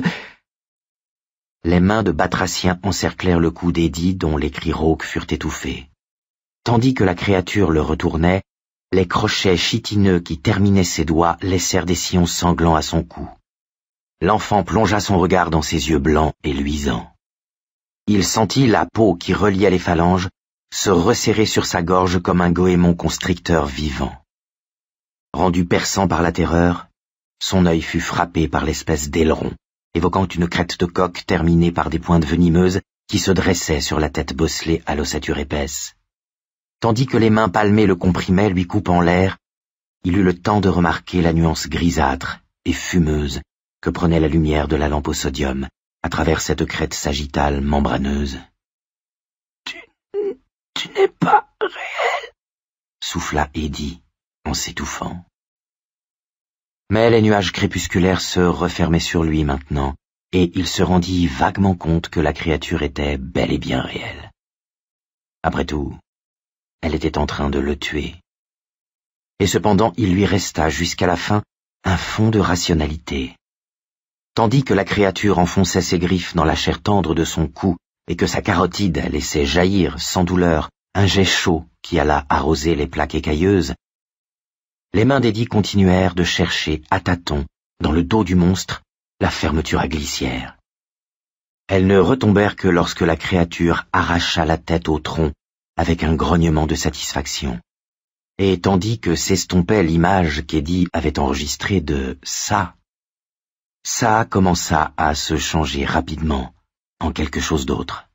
Les mains de Batracien encerclèrent le cou d'Eddie dont les cris rauques furent étouffés. Tandis que la créature le retournait, les crochets chitineux qui terminaient ses doigts laissèrent des sillons sanglants à son cou. L'enfant plongea son regard dans ses yeux blancs et luisants. Il sentit la peau qui reliait les phalanges se resserrer sur sa gorge comme un goémon constricteur vivant. Rendu perçant par la terreur, son œil fut frappé par l'espèce d'aileron, évoquant une crête de coque terminée par des pointes venimeuses qui se dressaient sur la tête bosselée à l'ossature épaisse. Tandis que les mains palmées le comprimaient, lui coupant l'air, il eut le temps de remarquer la nuance grisâtre et fumeuse que prenait la lumière de la lampe au sodium à travers cette crête sagittale membraneuse. Tu, n'es pas réel, souffla Eddie en s'étouffant. Mais les nuages crépusculaires se refermaient sur lui maintenant, et il se rendit vaguement compte que la créature était bel et bien réelle. Après tout, elle était en train de le tuer. Et cependant, il lui resta jusqu'à la fin un fond de rationalité tandis que la créature enfonçait ses griffes dans la chair tendre de son cou et que sa carotide laissait jaillir sans douleur un jet chaud qui alla arroser les plaques écailleuses, les mains d'Eddie continuèrent de chercher à tâtons, dans le dos du monstre, la fermeture à glissière. Elles ne retombèrent que lorsque la créature arracha la tête au tronc avec un grognement de satisfaction. Et tandis que s'estompait l'image qu'Edie avait enregistrée de ça », ça commença à se changer rapidement en quelque chose d'autre.